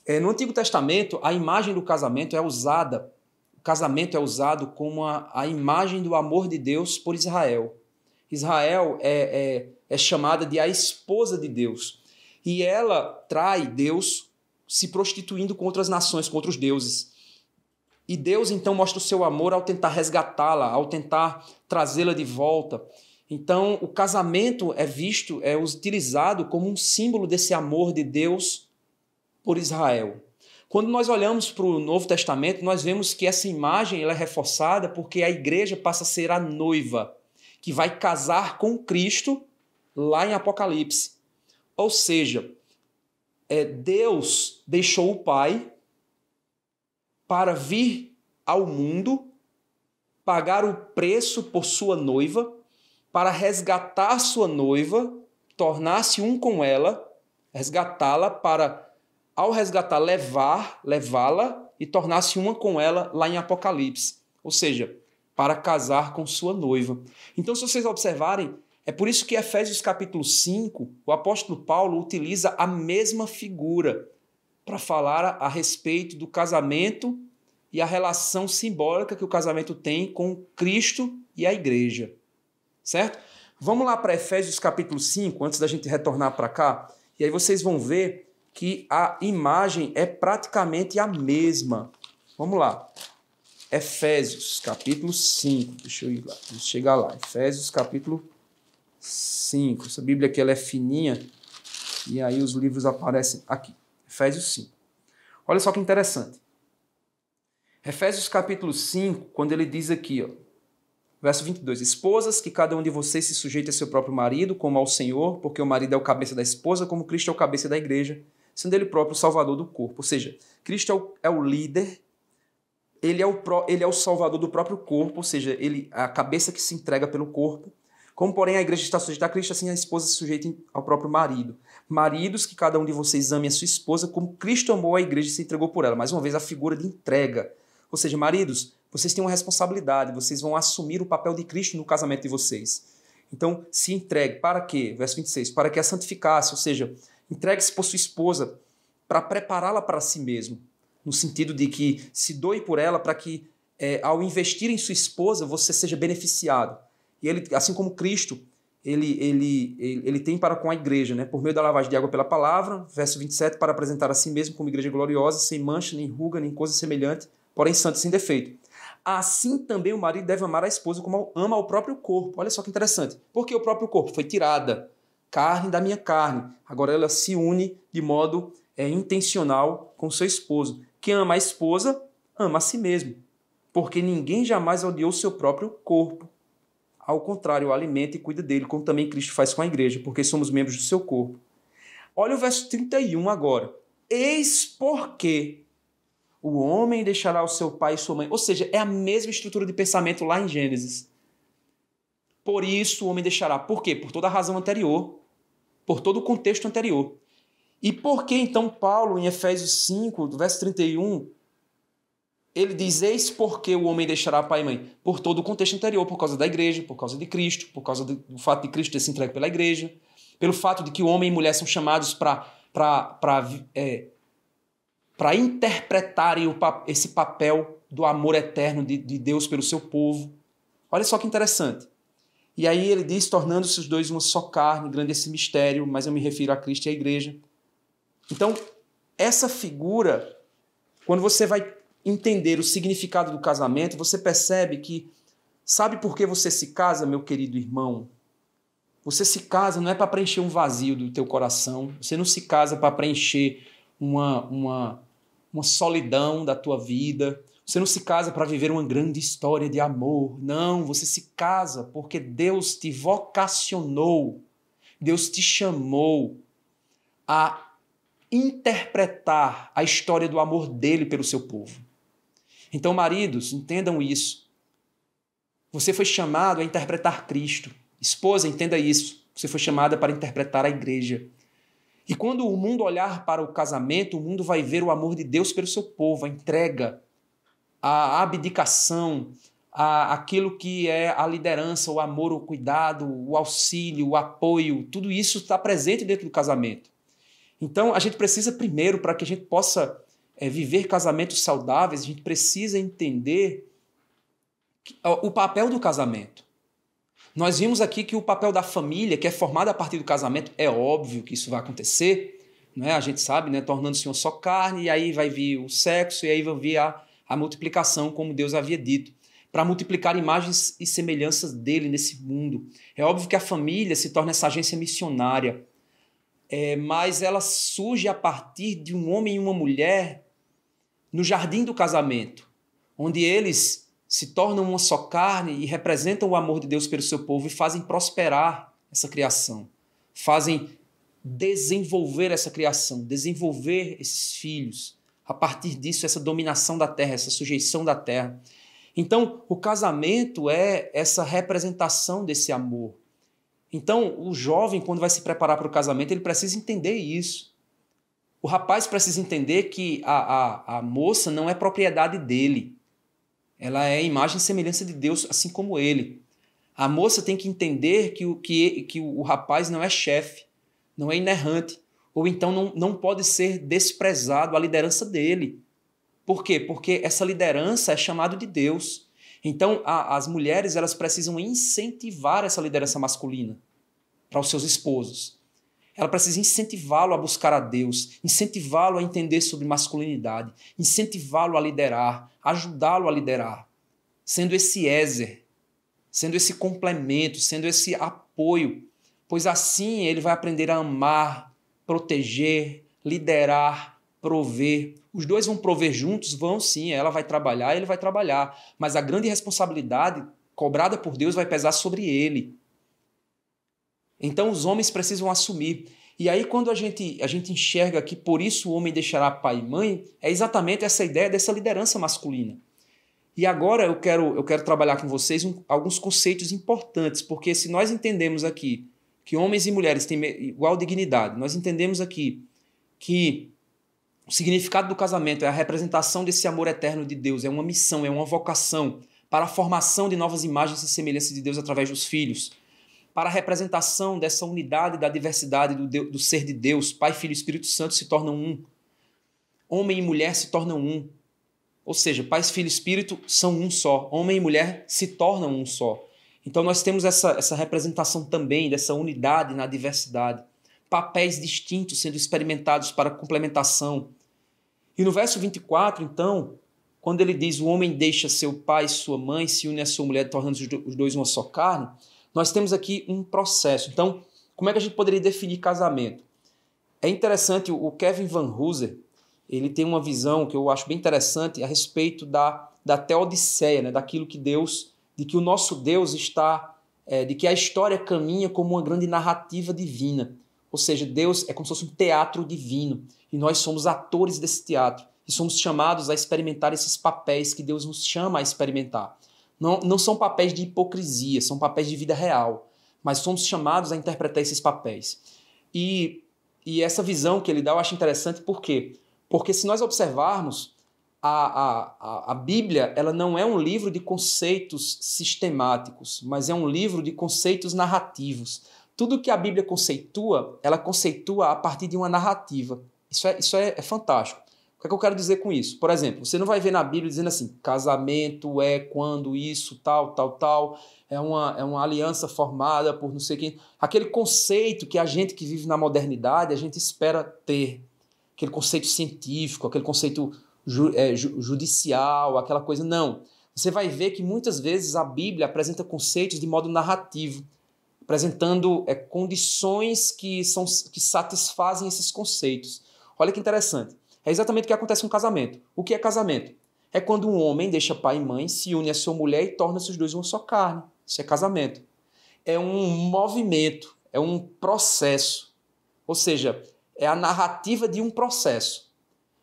É, no Antigo Testamento, a imagem do casamento é usada, o casamento é usado como a, a imagem do amor de Deus por Israel. Israel é, é, é chamada de a esposa de Deus. E ela trai Deus se prostituindo contra as nações, contra os deuses. E Deus então mostra o seu amor ao tentar resgatá-la, ao tentar trazê-la de volta. Então, o casamento é visto, é utilizado como um símbolo desse amor de Deus por Israel. Quando nós olhamos para o Novo Testamento, nós vemos que essa imagem ela é reforçada porque a igreja passa a ser a noiva que vai casar com Cristo lá em Apocalipse. Ou seja, é, Deus deixou o Pai para vir ao mundo, pagar o preço por sua noiva, para resgatar sua noiva, tornar-se um com ela, resgatá-la para ao resgatar levar, levá-la e tornar-se uma com ela lá em Apocalipse, ou seja, para casar com sua noiva. Então se vocês observarem, é por isso que Efésios capítulo 5, o apóstolo Paulo utiliza a mesma figura para falar a respeito do casamento e a relação simbólica que o casamento tem com Cristo e a igreja. Certo? Vamos lá para Efésios capítulo 5, antes da gente retornar para cá, e aí vocês vão ver que a imagem é praticamente a mesma. Vamos lá. Efésios capítulo 5. Deixa eu ir lá, deixa eu chegar lá. Efésios capítulo 5. Essa Bíblia aqui ela é fininha e aí os livros aparecem aqui. Efésios 5. Olha só que interessante. Efésios capítulo 5, quando ele diz aqui, ó, verso 22, Esposas, que cada um de vocês se sujeite a seu próprio marido, como ao Senhor, porque o marido é o cabeça da esposa, como Cristo é o cabeça da igreja, sendo ele próprio o salvador do corpo. Ou seja, Cristo é o, é o líder, ele é o, pro, ele é o salvador do próprio corpo, ou seja, ele é a cabeça que se entrega pelo corpo. Como, porém, a igreja está sujeita a Cristo, assim a esposa se sujeita ao próprio marido. Maridos, que cada um de vocês ame a sua esposa como Cristo amou a igreja e se entregou por ela. Mais uma vez, a figura de entrega. Ou seja, maridos, vocês têm uma responsabilidade, vocês vão assumir o papel de Cristo no casamento de vocês. Então, se entregue. Para quê? Verso 26. Para que a santificasse, ou seja, entregue-se por sua esposa para prepará-la para si mesmo. No sentido de que se doe por ela para que, é, ao investir em sua esposa, você seja beneficiado. E ele, assim como Cristo ele, ele, ele, ele, tem para com a igreja, né? por meio da lavagem de água pela palavra, verso 27, para apresentar a si mesmo como igreja gloriosa, sem mancha, nem ruga, nem coisa semelhante, porém santo sem defeito. Assim também o marido deve amar a esposa como ama o próprio corpo. Olha só que interessante. Porque o próprio corpo foi tirada, carne da minha carne. Agora ela se une de modo é, intencional com seu esposo. Quem ama a esposa, ama a si mesmo. Porque ninguém jamais odiou seu próprio corpo, ao contrário, alimenta e cuida dele, como também Cristo faz com a igreja, porque somos membros do seu corpo. Olha o verso 31 agora. Eis porque o homem deixará o seu pai e sua mãe. Ou seja, é a mesma estrutura de pensamento lá em Gênesis. Por isso o homem deixará. Por quê? Por toda a razão anterior, por todo o contexto anterior. E por que então Paulo, em Efésios 5, verso 31, ele diz: Eis porque o homem deixará pai e mãe. Por todo o contexto anterior, por causa da igreja, por causa de Cristo, por causa do fato de Cristo ter se entregue pela igreja, pelo fato de que o homem e mulher são chamados para é, interpretarem o, esse papel do amor eterno de, de Deus pelo seu povo. Olha só que interessante. E aí ele diz: tornando-se os dois uma só carne, grande é esse mistério, mas eu me refiro a Cristo e à igreja. Então, essa figura, quando você vai entender o significado do casamento, você percebe que sabe por que você se casa, meu querido irmão? Você se casa não é para preencher um vazio do teu coração, você não se casa para preencher uma, uma, uma solidão da tua vida, você não se casa para viver uma grande história de amor, não, você se casa porque Deus te vocacionou, Deus te chamou a interpretar a história do amor dele pelo seu povo. Então, maridos, entendam isso. Você foi chamado a interpretar Cristo. Esposa, entenda isso. Você foi chamada para interpretar a igreja. E quando o mundo olhar para o casamento, o mundo vai ver o amor de Deus pelo seu povo, a entrega, a abdicação, a, aquilo que é a liderança, o amor, o cuidado, o auxílio, o apoio, tudo isso está presente dentro do casamento. Então, a gente precisa primeiro, para que a gente possa é, viver casamentos saudáveis, a gente precisa entender o papel do casamento. Nós vimos aqui que o papel da família, que é formada a partir do casamento, é óbvio que isso vai acontecer, é? a gente sabe, né? tornando-se uma só carne, e aí vai vir o sexo, e aí vai vir a, a multiplicação, como Deus havia dito, para multiplicar imagens e semelhanças dele nesse mundo. É óbvio que a família se torna essa agência missionária é, mas ela surge a partir de um homem e uma mulher no jardim do casamento, onde eles se tornam uma só carne e representam o amor de Deus pelo seu povo e fazem prosperar essa criação, fazem desenvolver essa criação, desenvolver esses filhos. A partir disso, essa dominação da terra, essa sujeição da terra. Então, o casamento é essa representação desse amor, então, o jovem, quando vai se preparar para o casamento, ele precisa entender isso. O rapaz precisa entender que a, a, a moça não é propriedade dele. Ela é imagem e semelhança de Deus, assim como ele. A moça tem que entender que o, que, que o rapaz não é chefe, não é inerrante, ou então não, não pode ser desprezado a liderança dele. Por quê? Porque essa liderança é chamado de Deus. Então, a, as mulheres elas precisam incentivar essa liderança masculina para os seus esposos. Ela precisa incentivá-lo a buscar a Deus, incentivá-lo a entender sobre masculinidade, incentivá-lo a liderar, ajudá-lo a liderar, sendo esse ézer, sendo esse complemento, sendo esse apoio, pois assim ele vai aprender a amar, proteger, liderar, prover, os dois vão prover juntos, vão sim, ela vai trabalhar, ele vai trabalhar. Mas a grande responsabilidade cobrada por Deus vai pesar sobre ele. Então os homens precisam assumir. E aí, quando a gente, a gente enxerga que por isso o homem deixará pai e mãe, é exatamente essa ideia dessa liderança masculina. E agora eu quero, eu quero trabalhar com vocês um, alguns conceitos importantes, porque se nós entendemos aqui que homens e mulheres têm igual dignidade, nós entendemos aqui que o significado do casamento é a representação desse amor eterno de Deus, é uma missão, é uma vocação para a formação de novas imagens e semelhanças de Deus através dos filhos, para a representação dessa unidade da diversidade do, Deus, do ser de Deus, Pai, Filho e Espírito Santo se tornam um. Homem e mulher se tornam um. Ou seja, Pai, Filho e Espírito são um só. Homem e mulher se tornam um só. Então nós temos essa, essa representação também dessa unidade na diversidade papéis distintos sendo experimentados para complementação. E no verso 24, então, quando ele diz o homem deixa seu pai e sua mãe, se une a sua mulher, tornando os dois uma só carne, nós temos aqui um processo. Então, como é que a gente poderia definir casamento? É interessante, o Kevin Van Hooser, ele tem uma visão que eu acho bem interessante a respeito da, da teodiceia, né? daquilo que Deus, de que o nosso Deus está, é, de que a história caminha como uma grande narrativa divina. Ou seja, Deus é como se fosse um teatro divino e nós somos atores desse teatro e somos chamados a experimentar esses papéis que Deus nos chama a experimentar. Não, não são papéis de hipocrisia, são papéis de vida real, mas somos chamados a interpretar esses papéis. E, e essa visão que ele dá eu acho interessante por quê? Porque se nós observarmos, a, a, a Bíblia ela não é um livro de conceitos sistemáticos, mas é um livro de conceitos narrativos. Tudo que a Bíblia conceitua, ela conceitua a partir de uma narrativa. Isso é, isso é, é fantástico. O que, é que eu quero dizer com isso? Por exemplo, você não vai ver na Bíblia dizendo assim, casamento é quando isso, tal, tal, tal, é uma, é uma aliança formada por não sei quem. Aquele conceito que a gente que vive na modernidade, a gente espera ter. Aquele conceito científico, aquele conceito ju, é, ju, judicial, aquela coisa. Não. Você vai ver que muitas vezes a Bíblia apresenta conceitos de modo narrativo apresentando é, condições que, são, que satisfazem esses conceitos. Olha que interessante. É exatamente o que acontece com casamento. O que é casamento? É quando um homem deixa pai e mãe, se une à sua mulher e torna-se os dois uma só carne. Isso é casamento. É um movimento, é um processo. Ou seja, é a narrativa de um processo.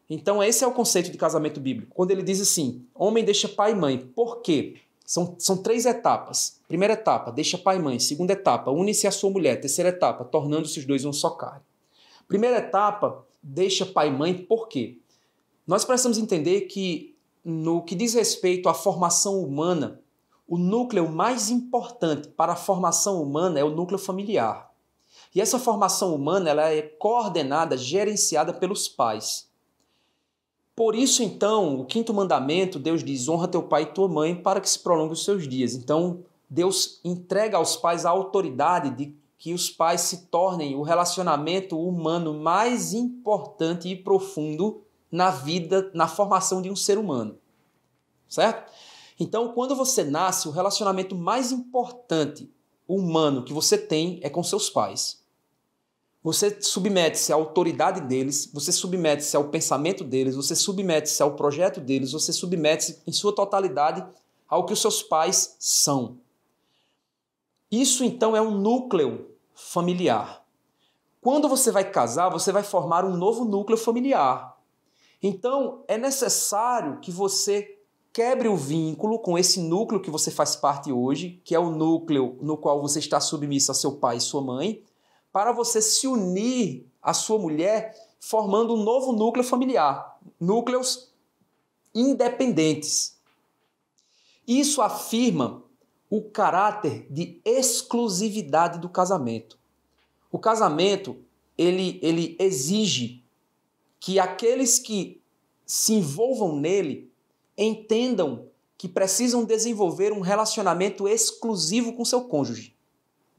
Então, esse é o conceito de casamento bíblico. Quando ele diz assim: homem deixa pai e mãe, por quê? São, são três etapas. Primeira etapa, deixa pai e mãe. Segunda etapa, une-se à sua mulher. Terceira etapa, tornando-se os dois um só carne. Primeira etapa, deixa pai e mãe, por quê? Nós precisamos entender que, no que diz respeito à formação humana, o núcleo mais importante para a formação humana é o núcleo familiar. E essa formação humana ela é coordenada, gerenciada pelos pais. Por isso, então, o quinto mandamento, Deus diz: honra teu pai e tua mãe para que se prolonguem os seus dias. Então, Deus entrega aos pais a autoridade de que os pais se tornem o relacionamento humano mais importante e profundo na vida, na formação de um ser humano. Certo? Então, quando você nasce, o relacionamento mais importante humano que você tem é com seus pais. Você submete-se à autoridade deles, você submete-se ao pensamento deles, você submete-se ao projeto deles, você submete-se em sua totalidade ao que os seus pais são. Isso então é um núcleo familiar. Quando você vai casar, você vai formar um novo núcleo familiar. Então é necessário que você quebre o vínculo com esse núcleo que você faz parte hoje, que é o núcleo no qual você está submisso a seu pai e sua mãe para você se unir à sua mulher, formando um novo núcleo familiar, núcleos independentes. Isso afirma o caráter de exclusividade do casamento. O casamento, ele, ele exige que aqueles que se envolvam nele entendam que precisam desenvolver um relacionamento exclusivo com seu cônjuge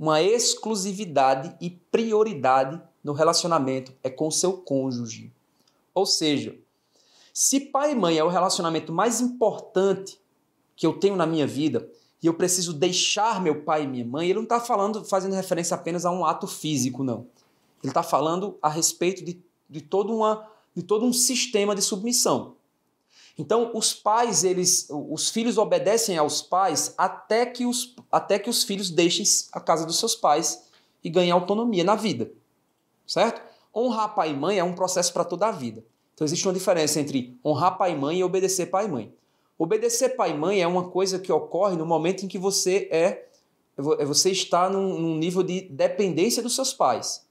uma exclusividade e prioridade no relacionamento é com seu cônjuge. Ou seja, se pai e mãe é o relacionamento mais importante que eu tenho na minha vida e eu preciso deixar meu pai e minha mãe, ele não está falando, fazendo referência apenas a um ato físico, não. Ele está falando a respeito de, de, toda uma, de todo um sistema de submissão. Então, os pais, eles, os filhos obedecem aos pais até que os, até que os filhos deixem a casa dos seus pais e ganhem autonomia na vida, certo? Honrar pai e mãe é um processo para toda a vida. Então, existe uma diferença entre honrar pai e mãe e obedecer pai e mãe. Obedecer pai e mãe é uma coisa que ocorre no momento em que você é, é você está num, num nível de dependência dos seus pais.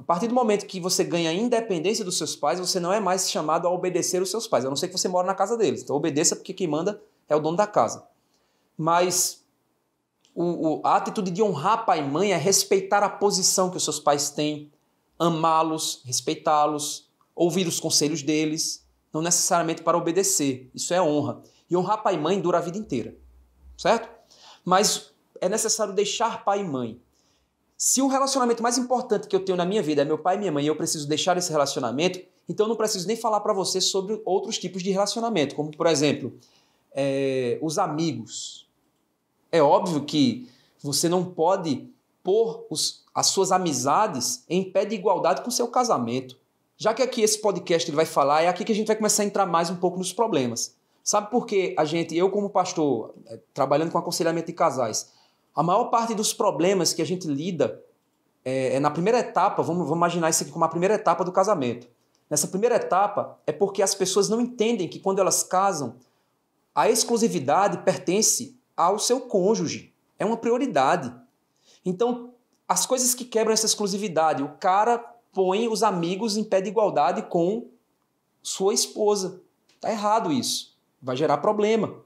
A partir do momento que você ganha independência dos seus pais, você não é mais chamado a obedecer os seus pais. A não ser que você mora na casa deles. Então obedeça porque quem manda é o dono da casa. Mas o, o, a atitude de honrar pai e mãe é respeitar a posição que os seus pais têm, amá-los, respeitá-los, ouvir os conselhos deles, não necessariamente para obedecer. Isso é honra. E honrar pai e mãe dura a vida inteira, certo? Mas é necessário deixar pai e mãe. Se o relacionamento mais importante que eu tenho na minha vida é meu pai e minha mãe e eu preciso deixar esse relacionamento, então eu não preciso nem falar para você sobre outros tipos de relacionamento, como por exemplo, é, os amigos. É óbvio que você não pode pôr os, as suas amizades em pé de igualdade com seu casamento. Já que aqui esse podcast ele vai falar, é aqui que a gente vai começar a entrar mais um pouco nos problemas. Sabe por que a gente, eu como pastor, é, trabalhando com aconselhamento de casais, a maior parte dos problemas que a gente lida é, é na primeira etapa, vamos, vamos imaginar isso aqui como a primeira etapa do casamento. Nessa primeira etapa é porque as pessoas não entendem que quando elas casam, a exclusividade pertence ao seu cônjuge. É uma prioridade. Então, as coisas que quebram essa exclusividade, o cara põe os amigos em pé de igualdade com sua esposa. Tá errado isso. Vai gerar problema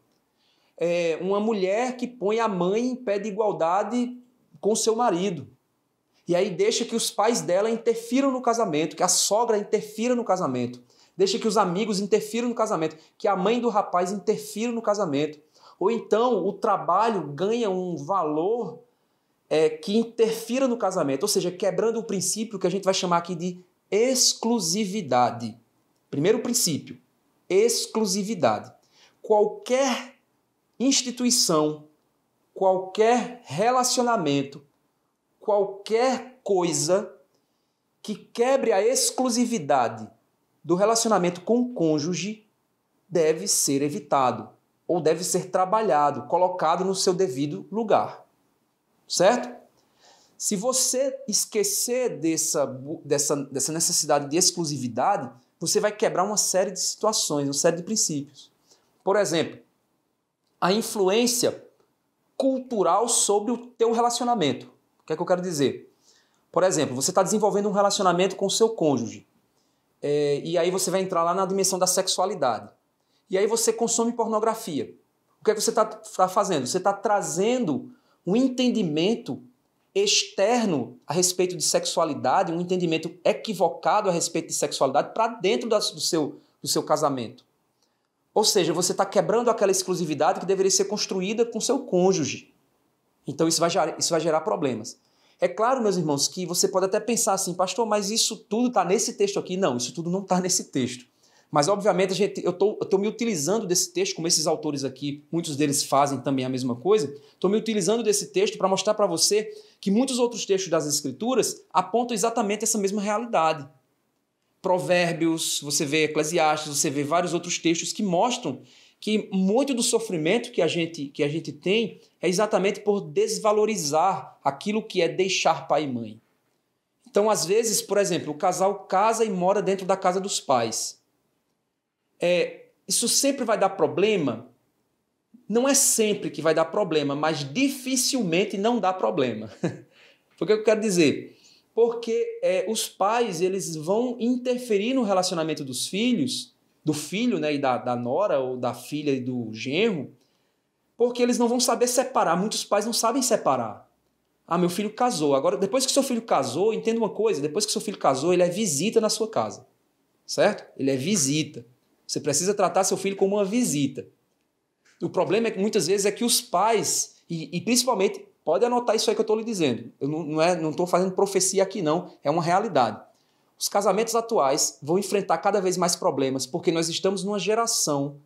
é, uma mulher que põe a mãe em pé de igualdade com seu marido. E aí deixa que os pais dela interfiram no casamento, que a sogra interfira no casamento, deixa que os amigos interfiram no casamento, que a mãe do rapaz interfira no casamento. Ou então o trabalho ganha um valor é, que interfira no casamento, ou seja, quebrando o princípio que a gente vai chamar aqui de exclusividade. Primeiro princípio, exclusividade. Qualquer instituição, qualquer relacionamento, qualquer coisa que quebre a exclusividade do relacionamento com o cônjuge deve ser evitado ou deve ser trabalhado, colocado no seu devido lugar. Certo? Se você esquecer dessa, dessa, dessa necessidade de exclusividade, você vai quebrar uma série de situações, uma série de princípios. Por exemplo, a influência cultural sobre o teu relacionamento. O que é que eu quero dizer? Por exemplo, você está desenvolvendo um relacionamento com o seu cônjuge. É, e aí você vai entrar lá na dimensão da sexualidade. E aí você consome pornografia. O que é que você está tá fazendo? Você está trazendo um entendimento externo a respeito de sexualidade, um entendimento equivocado a respeito de sexualidade para dentro da, do, seu, do seu casamento. Ou seja, você está quebrando aquela exclusividade que deveria ser construída com seu cônjuge. Então isso vai, gerar, isso vai gerar problemas. É claro, meus irmãos, que você pode até pensar assim, pastor, mas isso tudo está nesse texto aqui. Não, isso tudo não está nesse texto. Mas, obviamente, gente, eu estou me utilizando desse texto, como esses autores aqui, muitos deles fazem também a mesma coisa, estou me utilizando desse texto para mostrar para você que muitos outros textos das Escrituras apontam exatamente essa mesma realidade. Provérbios, você vê Eclesiastes, você vê vários outros textos que mostram que muito do sofrimento que a gente que a gente tem é exatamente por desvalorizar aquilo que é deixar pai e mãe. Então, às vezes, por exemplo, o casal casa e mora dentro da casa dos pais. É, isso sempre vai dar problema? Não é sempre que vai dar problema, mas dificilmente não dá problema. <laughs> Porque o que eu quero dizer? porque é, os pais eles vão interferir no relacionamento dos filhos, do filho né, e da, da nora ou da filha e do genro, porque eles não vão saber separar. Muitos pais não sabem separar. Ah, meu filho casou. Agora, depois que seu filho casou, entenda uma coisa: depois que seu filho casou, ele é visita na sua casa. Certo? Ele é visita. Você precisa tratar seu filho como uma visita. O problema é que muitas vezes é que os pais, e, e principalmente Pode anotar isso aí que eu estou lhe dizendo. Eu não estou não é, não fazendo profecia aqui, não. É uma realidade. Os casamentos atuais vão enfrentar cada vez mais problemas, porque nós estamos numa geração.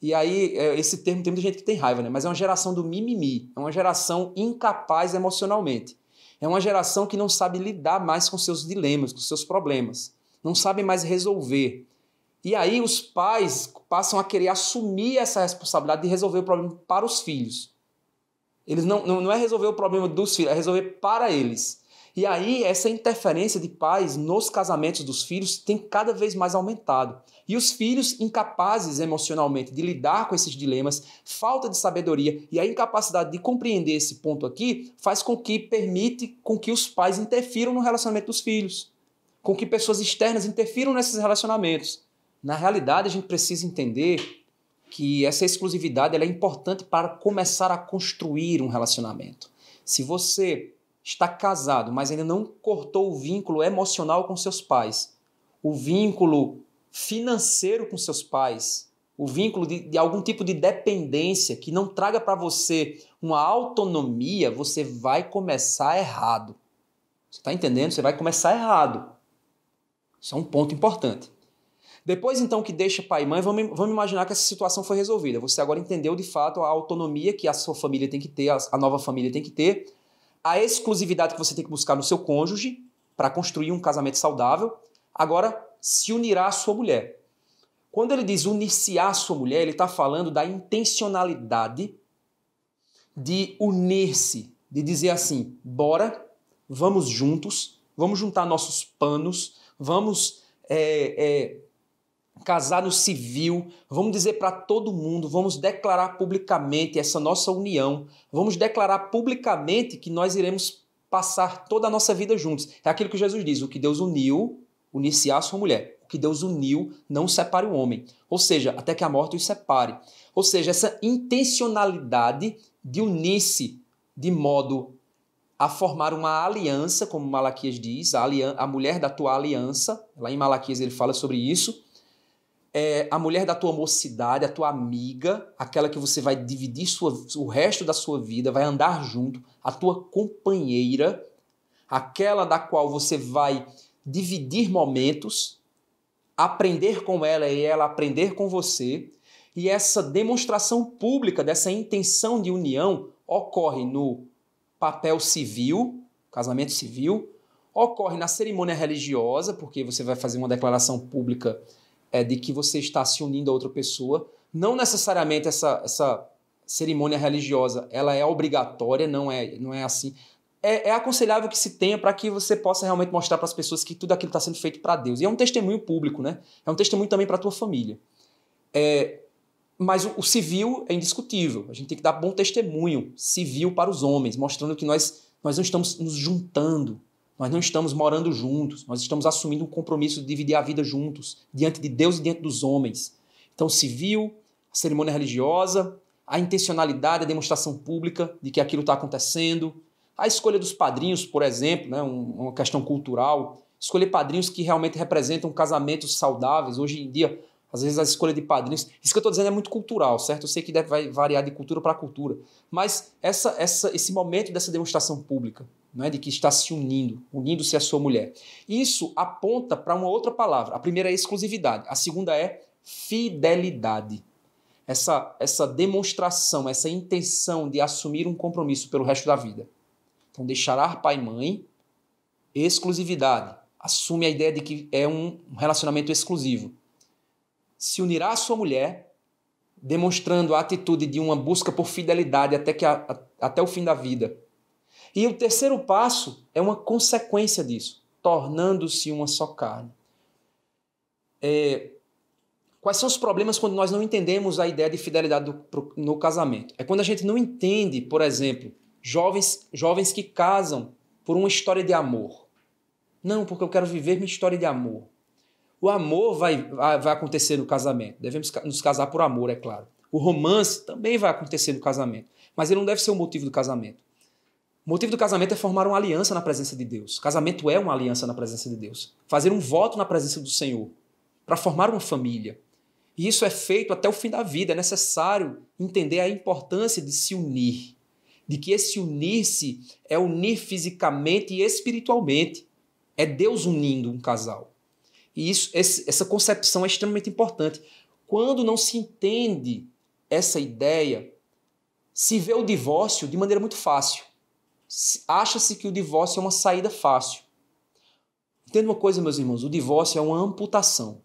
E aí, é, esse termo tem muita gente que tem raiva, né? Mas é uma geração do mimimi. É uma geração incapaz emocionalmente. É uma geração que não sabe lidar mais com seus dilemas, com seus problemas. Não sabe mais resolver. E aí, os pais passam a querer assumir essa responsabilidade de resolver o problema para os filhos. Eles não, não, não é resolver o problema dos filhos, é resolver para eles. E aí, essa interferência de pais nos casamentos dos filhos tem cada vez mais aumentado. E os filhos incapazes emocionalmente de lidar com esses dilemas, falta de sabedoria e a incapacidade de compreender esse ponto aqui faz com que permite com que os pais interfiram no relacionamento dos filhos, com que pessoas externas interfiram nesses relacionamentos. Na realidade, a gente precisa entender que essa exclusividade é importante para começar a construir um relacionamento. Se você está casado, mas ainda não cortou o vínculo emocional com seus pais, o vínculo financeiro com seus pais, o vínculo de, de algum tipo de dependência que não traga para você uma autonomia, você vai começar errado. Você está entendendo? Você vai começar errado. Isso é um ponto importante. Depois, então, que deixa pai e mãe, vamos, vamos imaginar que essa situação foi resolvida. Você agora entendeu de fato a autonomia que a sua família tem que ter, a nova família tem que ter, a exclusividade que você tem que buscar no seu cônjuge para construir um casamento saudável. Agora, se unirá à sua mulher. Quando ele diz unir-se à sua mulher, ele está falando da intencionalidade de unir-se, de dizer assim: bora, vamos juntos, vamos juntar nossos panos, vamos é, é, casar no civil, vamos dizer para todo mundo, vamos declarar publicamente essa nossa união, vamos declarar publicamente que nós iremos passar toda a nossa vida juntos. É aquilo que Jesus diz: o que Deus uniu, unir-se a sua mulher. O que Deus uniu, não separe o homem. Ou seja, até que a morte os separe. Ou seja, essa intencionalidade de unir-se de modo a formar uma aliança, como Malaquias diz, a, a mulher da tua aliança. Lá em Malaquias ele fala sobre isso é a mulher da tua mocidade, a tua amiga, aquela que você vai dividir sua, o resto da sua vida, vai andar junto, a tua companheira, aquela da qual você vai dividir momentos, aprender com ela e ela aprender com você. E essa demonstração pública dessa intenção de união ocorre no papel civil, casamento civil, ocorre na cerimônia religiosa, porque você vai fazer uma declaração pública é, de que você está se unindo a outra pessoa. Não necessariamente essa, essa cerimônia religiosa, ela é obrigatória, não é, não é assim. É, é aconselhável que se tenha para que você possa realmente mostrar para as pessoas que tudo aquilo está sendo feito para Deus. E é um testemunho público, né? É um testemunho também para a tua família. É, mas o, o, civil é indiscutível. A gente tem que dar bom testemunho civil para os homens, mostrando que nós, nós não estamos nos juntando nós não estamos morando juntos, nós estamos assumindo um compromisso de dividir a vida juntos, diante de Deus e diante dos homens. Então, civil, cerimônia religiosa, a intencionalidade, a demonstração pública de que aquilo está acontecendo, a escolha dos padrinhos, por exemplo, né, uma questão cultural, escolher padrinhos que realmente representam casamentos saudáveis. Hoje em dia, às vezes a escolha de padrinhos, isso que eu estou dizendo é muito cultural, certo? Eu sei que deve vai variar de cultura para cultura, mas essa, essa, esse momento dessa demonstração pública, né, de que está se unindo, unindo-se à sua mulher. Isso aponta para uma outra palavra. A primeira é exclusividade, a segunda é fidelidade. Essa, essa demonstração, essa intenção de assumir um compromisso pelo resto da vida. Então, deixará pai e mãe, exclusividade. Assume a ideia de que é um relacionamento exclusivo. Se unirá à sua mulher, demonstrando a atitude de uma busca por fidelidade até, que a, a, até o fim da vida e o terceiro passo é uma consequência disso, tornando-se uma só carne. É, quais são os problemas quando nós não entendemos a ideia de fidelidade do, no casamento? É quando a gente não entende, por exemplo, jovens, jovens que casam por uma história de amor. Não, porque eu quero viver minha história de amor. O amor vai, vai acontecer no casamento. Devemos nos casar por amor, é claro. O romance também vai acontecer no casamento. Mas ele não deve ser o motivo do casamento. O motivo do casamento é formar uma aliança na presença de Deus. Casamento é uma aliança na presença de Deus. Fazer um voto na presença do Senhor para formar uma família. E isso é feito até o fim da vida. É necessário entender a importância de se unir. De que esse unir-se é unir fisicamente e espiritualmente. É Deus unindo um casal. E isso, essa concepção é extremamente importante. Quando não se entende essa ideia, se vê o divórcio de maneira muito fácil acha-se que o divórcio é uma saída fácil. Entenda uma coisa, meus irmãos: o divórcio é uma amputação.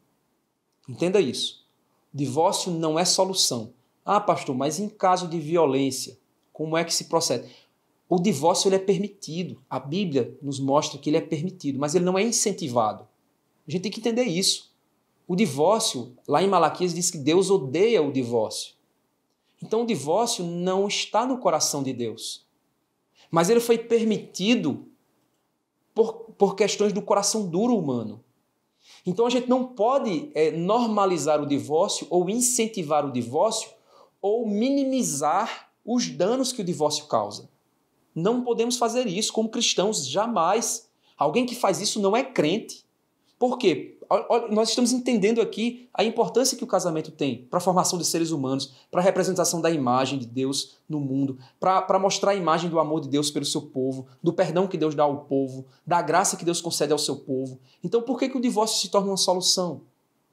Entenda isso. O divórcio não é solução. Ah, pastor, mas em caso de violência, como é que se procede? O divórcio ele é permitido. A Bíblia nos mostra que ele é permitido, mas ele não é incentivado. A gente tem que entender isso. O divórcio, lá em Malaquias, diz que Deus odeia o divórcio. Então, o divórcio não está no coração de Deus. Mas ele foi permitido por, por questões do coração duro humano. Então a gente não pode é, normalizar o divórcio ou incentivar o divórcio ou minimizar os danos que o divórcio causa. Não podemos fazer isso como cristãos jamais. Alguém que faz isso não é crente. Por quê? Nós estamos entendendo aqui a importância que o casamento tem para a formação de seres humanos, para a representação da imagem de Deus no mundo, para mostrar a imagem do amor de Deus pelo seu povo, do perdão que Deus dá ao povo, da graça que Deus concede ao seu povo. Então, por que, que o divórcio se torna uma solução?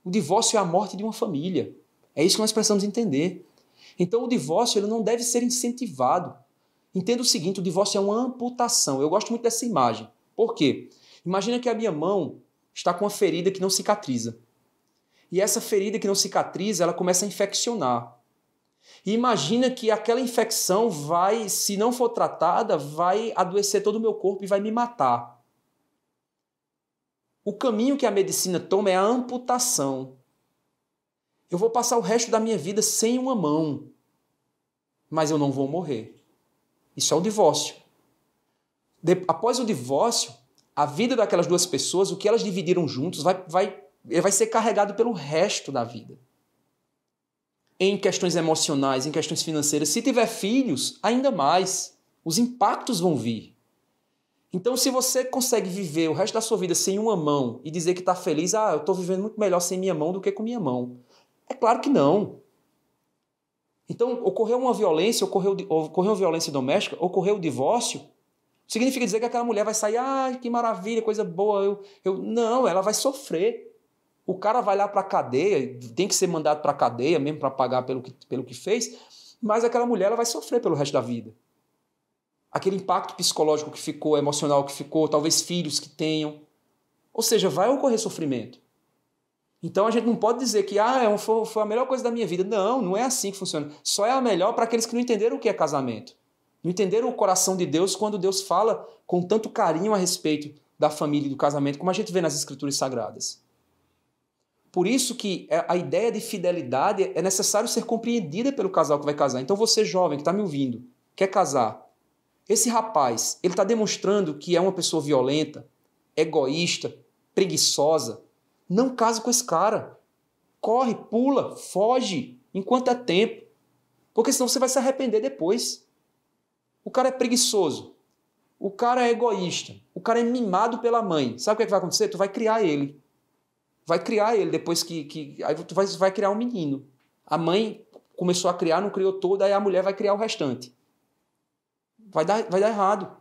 O divórcio é a morte de uma família. É isso que nós precisamos entender. Então, o divórcio ele não deve ser incentivado. Entenda o seguinte: o divórcio é uma amputação. Eu gosto muito dessa imagem. Por quê? Imagina que a minha mão está com uma ferida que não cicatriza. E essa ferida que não cicatriza, ela começa a infeccionar. E imagina que aquela infecção vai, se não for tratada, vai adoecer todo o meu corpo e vai me matar. O caminho que a medicina toma é a amputação. Eu vou passar o resto da minha vida sem uma mão, mas eu não vou morrer. Isso é o divórcio. De após o divórcio, a vida daquelas duas pessoas, o que elas dividiram juntos, vai, vai, vai ser carregado pelo resto da vida. Em questões emocionais, em questões financeiras. Se tiver filhos, ainda mais. Os impactos vão vir. Então, se você consegue viver o resto da sua vida sem uma mão e dizer que está feliz, ah, eu estou vivendo muito melhor sem minha mão do que com minha mão. É claro que não. Então, ocorreu uma violência, ocorreu, ocorreu uma violência doméstica, ocorreu o divórcio, significa dizer que aquela mulher vai sair, ah, que maravilha, coisa boa. Eu, eu... Não, ela vai sofrer. O cara vai lá para a cadeia, tem que ser mandado para a cadeia mesmo para pagar pelo que, pelo que fez, mas aquela mulher ela vai sofrer pelo resto da vida. Aquele impacto psicológico que ficou, emocional que ficou, talvez filhos que tenham. Ou seja, vai ocorrer sofrimento. Então a gente não pode dizer que ah, é foi, foi a melhor coisa da minha vida. Não, não é assim que funciona. Só é a melhor para aqueles que não entenderam o que é casamento. Entender o coração de Deus quando Deus fala com tanto carinho a respeito da família e do casamento, como a gente vê nas escrituras sagradas. Por isso que é, a ideia de fidelidade é necessário ser compreendida pelo casal que vai casar. Então você jovem que está me ouvindo, quer casar, esse rapaz, ele está demonstrando que é uma pessoa violenta, egoísta, preguiçosa. Não case com esse cara. Corre, pula, foge enquanto é tempo. Porque senão você vai se arrepender depois. O cara é preguiçoso. O cara é egoísta. O cara é mimado pela mãe. Sabe o que, é que vai acontecer? Tu vai criar ele. Vai criar ele depois que. que aí tu vai, vai criar um menino. A mãe começou a criar, não criou todo, aí a mulher vai criar o restante. Vai dar, vai dar errado.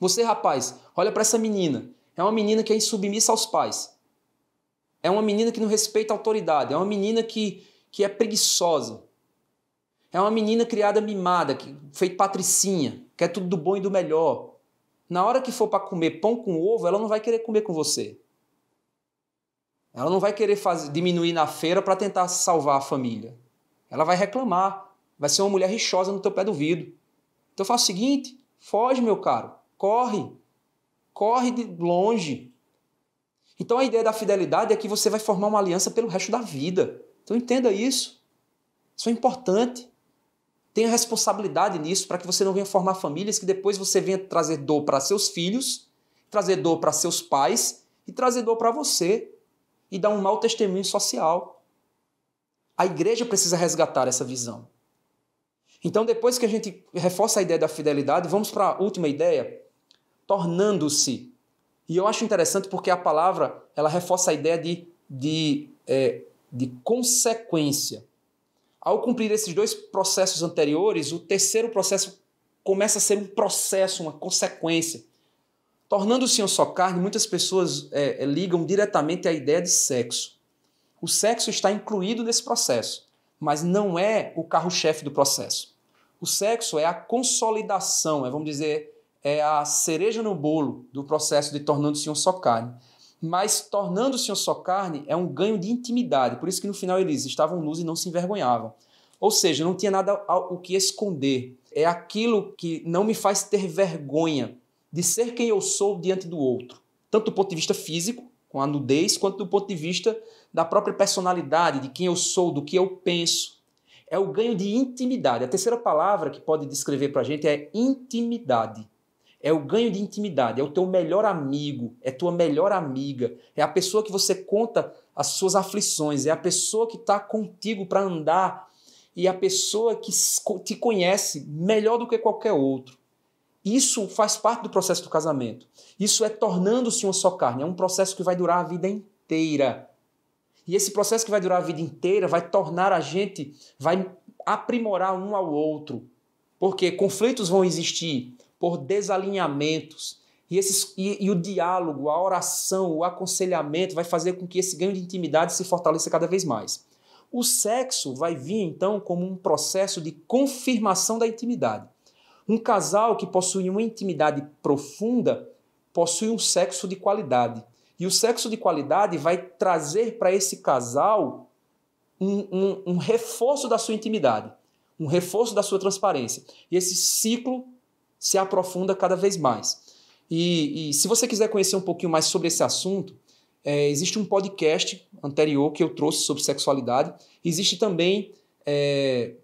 Você, rapaz, olha para essa menina. É uma menina que é insubmissa aos pais. É uma menina que não respeita a autoridade. É uma menina que, que é preguiçosa. É uma menina criada mimada, que feito patricinha, quer tudo do bom e do melhor. Na hora que for para comer pão com ovo, ela não vai querer comer com você. Ela não vai querer fazer, diminuir na feira para tentar salvar a família. Ela vai reclamar. Vai ser uma mulher rixosa no teu pé do vidro. Então faço o seguinte: foge, meu caro. Corre. Corre de longe. Então a ideia da fidelidade é que você vai formar uma aliança pelo resto da vida. Então entenda isso. Isso é importante. Tenha responsabilidade nisso para que você não venha formar famílias que depois você venha trazer dor para seus filhos, trazer dor para seus pais e trazer dor para você e dar um mau testemunho social. A igreja precisa resgatar essa visão. Então, depois que a gente reforça a ideia da fidelidade, vamos para a última ideia, tornando-se. E eu acho interessante porque a palavra ela reforça a ideia de, de, é, de consequência. Ao cumprir esses dois processos anteriores, o terceiro processo começa a ser um processo, uma consequência. Tornando-se um só carne, muitas pessoas é, é, ligam diretamente à ideia de sexo. O sexo está incluído nesse processo, mas não é o carro-chefe do processo. O sexo é a consolidação, é, vamos dizer, é a cereja no bolo do processo de tornando-se um só carne mas tornando-se uma só carne é um ganho de intimidade. Por isso que no final eles estavam nus e não se envergonhavam. Ou seja, não tinha nada o que esconder. É aquilo que não me faz ter vergonha de ser quem eu sou diante do outro, tanto do ponto de vista físico, com a nudez, quanto do ponto de vista da própria personalidade, de quem eu sou, do que eu penso. É o ganho de intimidade. A terceira palavra que pode descrever para a gente é intimidade é o ganho de intimidade, é o teu melhor amigo, é tua melhor amiga, é a pessoa que você conta as suas aflições, é a pessoa que está contigo para andar e a pessoa que te conhece melhor do que qualquer outro. Isso faz parte do processo do casamento. Isso é tornando-se uma só carne. É um processo que vai durar a vida inteira. E esse processo que vai durar a vida inteira vai tornar a gente, vai aprimorar um ao outro. Porque conflitos vão existir, por desalinhamentos. E, esses, e, e, o diálogo, a oração, o aconselhamento vai fazer com que esse ganho de intimidade se fortaleça cada vez mais. O sexo vai vir então como um processo de confirmação da intimidade. Um casal que possui uma intimidade profunda possui um sexo de qualidade. E o sexo de qualidade vai trazer para esse casal um, um, um reforço da sua intimidade, um reforço da sua transparência. E esse ciclo se aprofunda cada vez mais. E, e se você quiser conhecer um pouquinho mais sobre esse assunto, é, existe um podcast anterior que eu trouxe sobre sexualidade. Existe também é,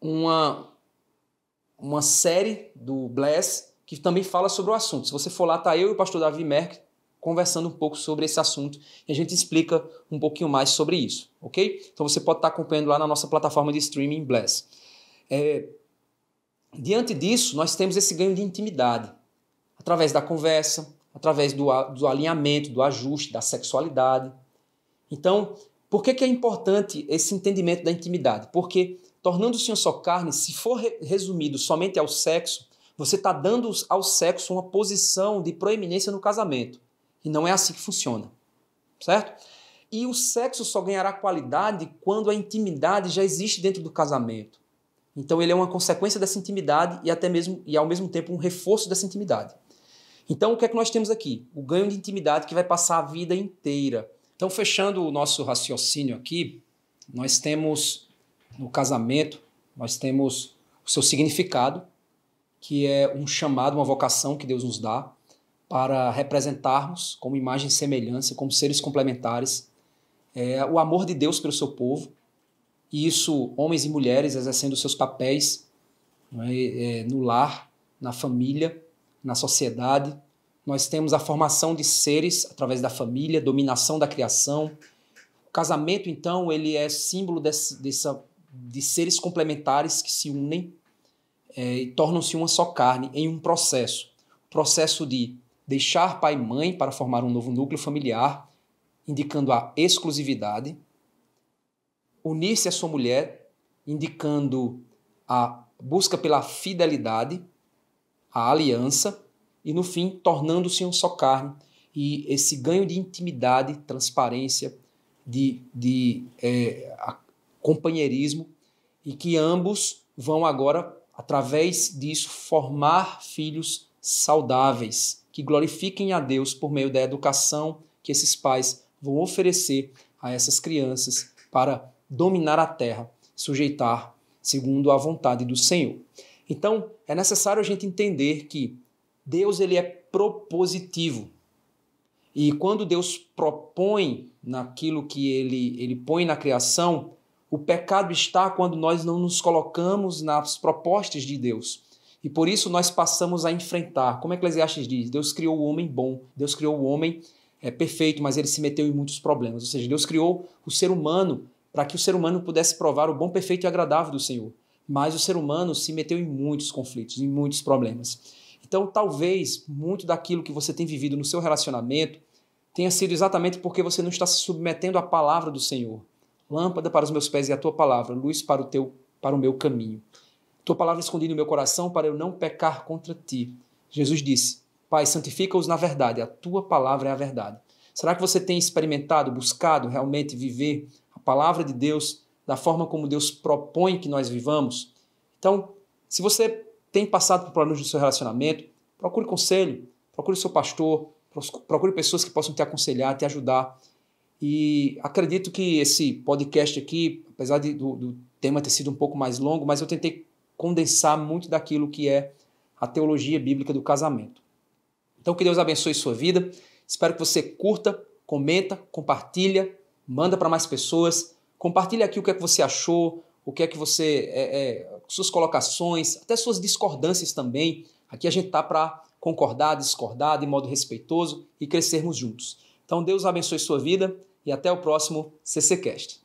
uma, uma série do Bless que também fala sobre o assunto. Se você for lá, está eu e o pastor Davi Merck conversando um pouco sobre esse assunto e a gente explica um pouquinho mais sobre isso, ok? Então você pode estar tá acompanhando lá na nossa plataforma de streaming Bless. É, Diante disso, nós temos esse ganho de intimidade, através da conversa, através do, do alinhamento, do ajuste, da sexualidade. Então, por que, que é importante esse entendimento da intimidade? Porque, tornando-se um só carne, se for re resumido somente ao sexo, você está dando ao sexo uma posição de proeminência no casamento. E não é assim que funciona. Certo? E o sexo só ganhará qualidade quando a intimidade já existe dentro do casamento. Então ele é uma consequência dessa intimidade e até mesmo e ao mesmo tempo um reforço dessa intimidade. Então o que é que nós temos aqui? O ganho de intimidade que vai passar a vida inteira. Então fechando o nosso raciocínio aqui, nós temos no casamento, nós temos o seu significado, que é um chamado, uma vocação que Deus nos dá para representarmos como imagem e semelhança, como seres complementares, é, o amor de Deus pelo seu povo e isso homens e mulheres exercendo seus papéis é? É, no lar, na família, na sociedade. Nós temos a formação de seres através da família, dominação da criação. O casamento, então, ele é símbolo desse, dessa, de seres complementares que se unem é, e tornam-se uma só carne em um processo. Processo de deixar pai e mãe para formar um novo núcleo familiar, indicando a exclusividade, unir-se à sua mulher, indicando a busca pela fidelidade, a aliança e, no fim, tornando-se um só carne. E esse ganho de intimidade, transparência, de, de é, companheirismo, e que ambos vão agora, através disso, formar filhos saudáveis, que glorifiquem a Deus por meio da educação que esses pais vão oferecer a essas crianças para dominar a terra, sujeitar segundo a vontade do Senhor. Então, é necessário a gente entender que Deus ele é propositivo. E quando Deus propõe naquilo que ele, ele põe na criação, o pecado está quando nós não nos colocamos nas propostas de Deus. E por isso nós passamos a enfrentar. Como Eclesiastes diz, Deus criou o homem bom, Deus criou o homem é, perfeito, mas ele se meteu em muitos problemas. Ou seja, Deus criou o ser humano para que o ser humano pudesse provar o bom, perfeito e agradável do Senhor. Mas o ser humano se meteu em muitos conflitos, em muitos problemas. Então, talvez muito daquilo que você tem vivido no seu relacionamento tenha sido exatamente porque você não está se submetendo à palavra do Senhor. Lâmpada para os meus pés e a tua palavra, luz para o teu para o meu caminho. Tua palavra escondida no meu coração para eu não pecar contra ti. Jesus disse: Pai, santifica-os na verdade, a tua palavra é a verdade. Será que você tem experimentado, buscado realmente viver palavra de Deus, da forma como Deus propõe que nós vivamos. Então, se você tem passado por problemas no seu relacionamento, procure conselho, procure seu pastor, procure pessoas que possam te aconselhar, te ajudar. E acredito que esse podcast aqui, apesar de, do, do tema ter sido um pouco mais longo, mas eu tentei condensar muito daquilo que é a teologia bíblica do casamento. Então que Deus abençoe sua vida. Espero que você curta, comenta, compartilha, manda para mais pessoas, compartilha aqui o que é que você achou, o que é que você. É, é, suas colocações, até suas discordâncias também. Aqui a gente tá para concordar, discordar de modo respeitoso e crescermos juntos. Então Deus abençoe sua vida e até o próximo CCCast.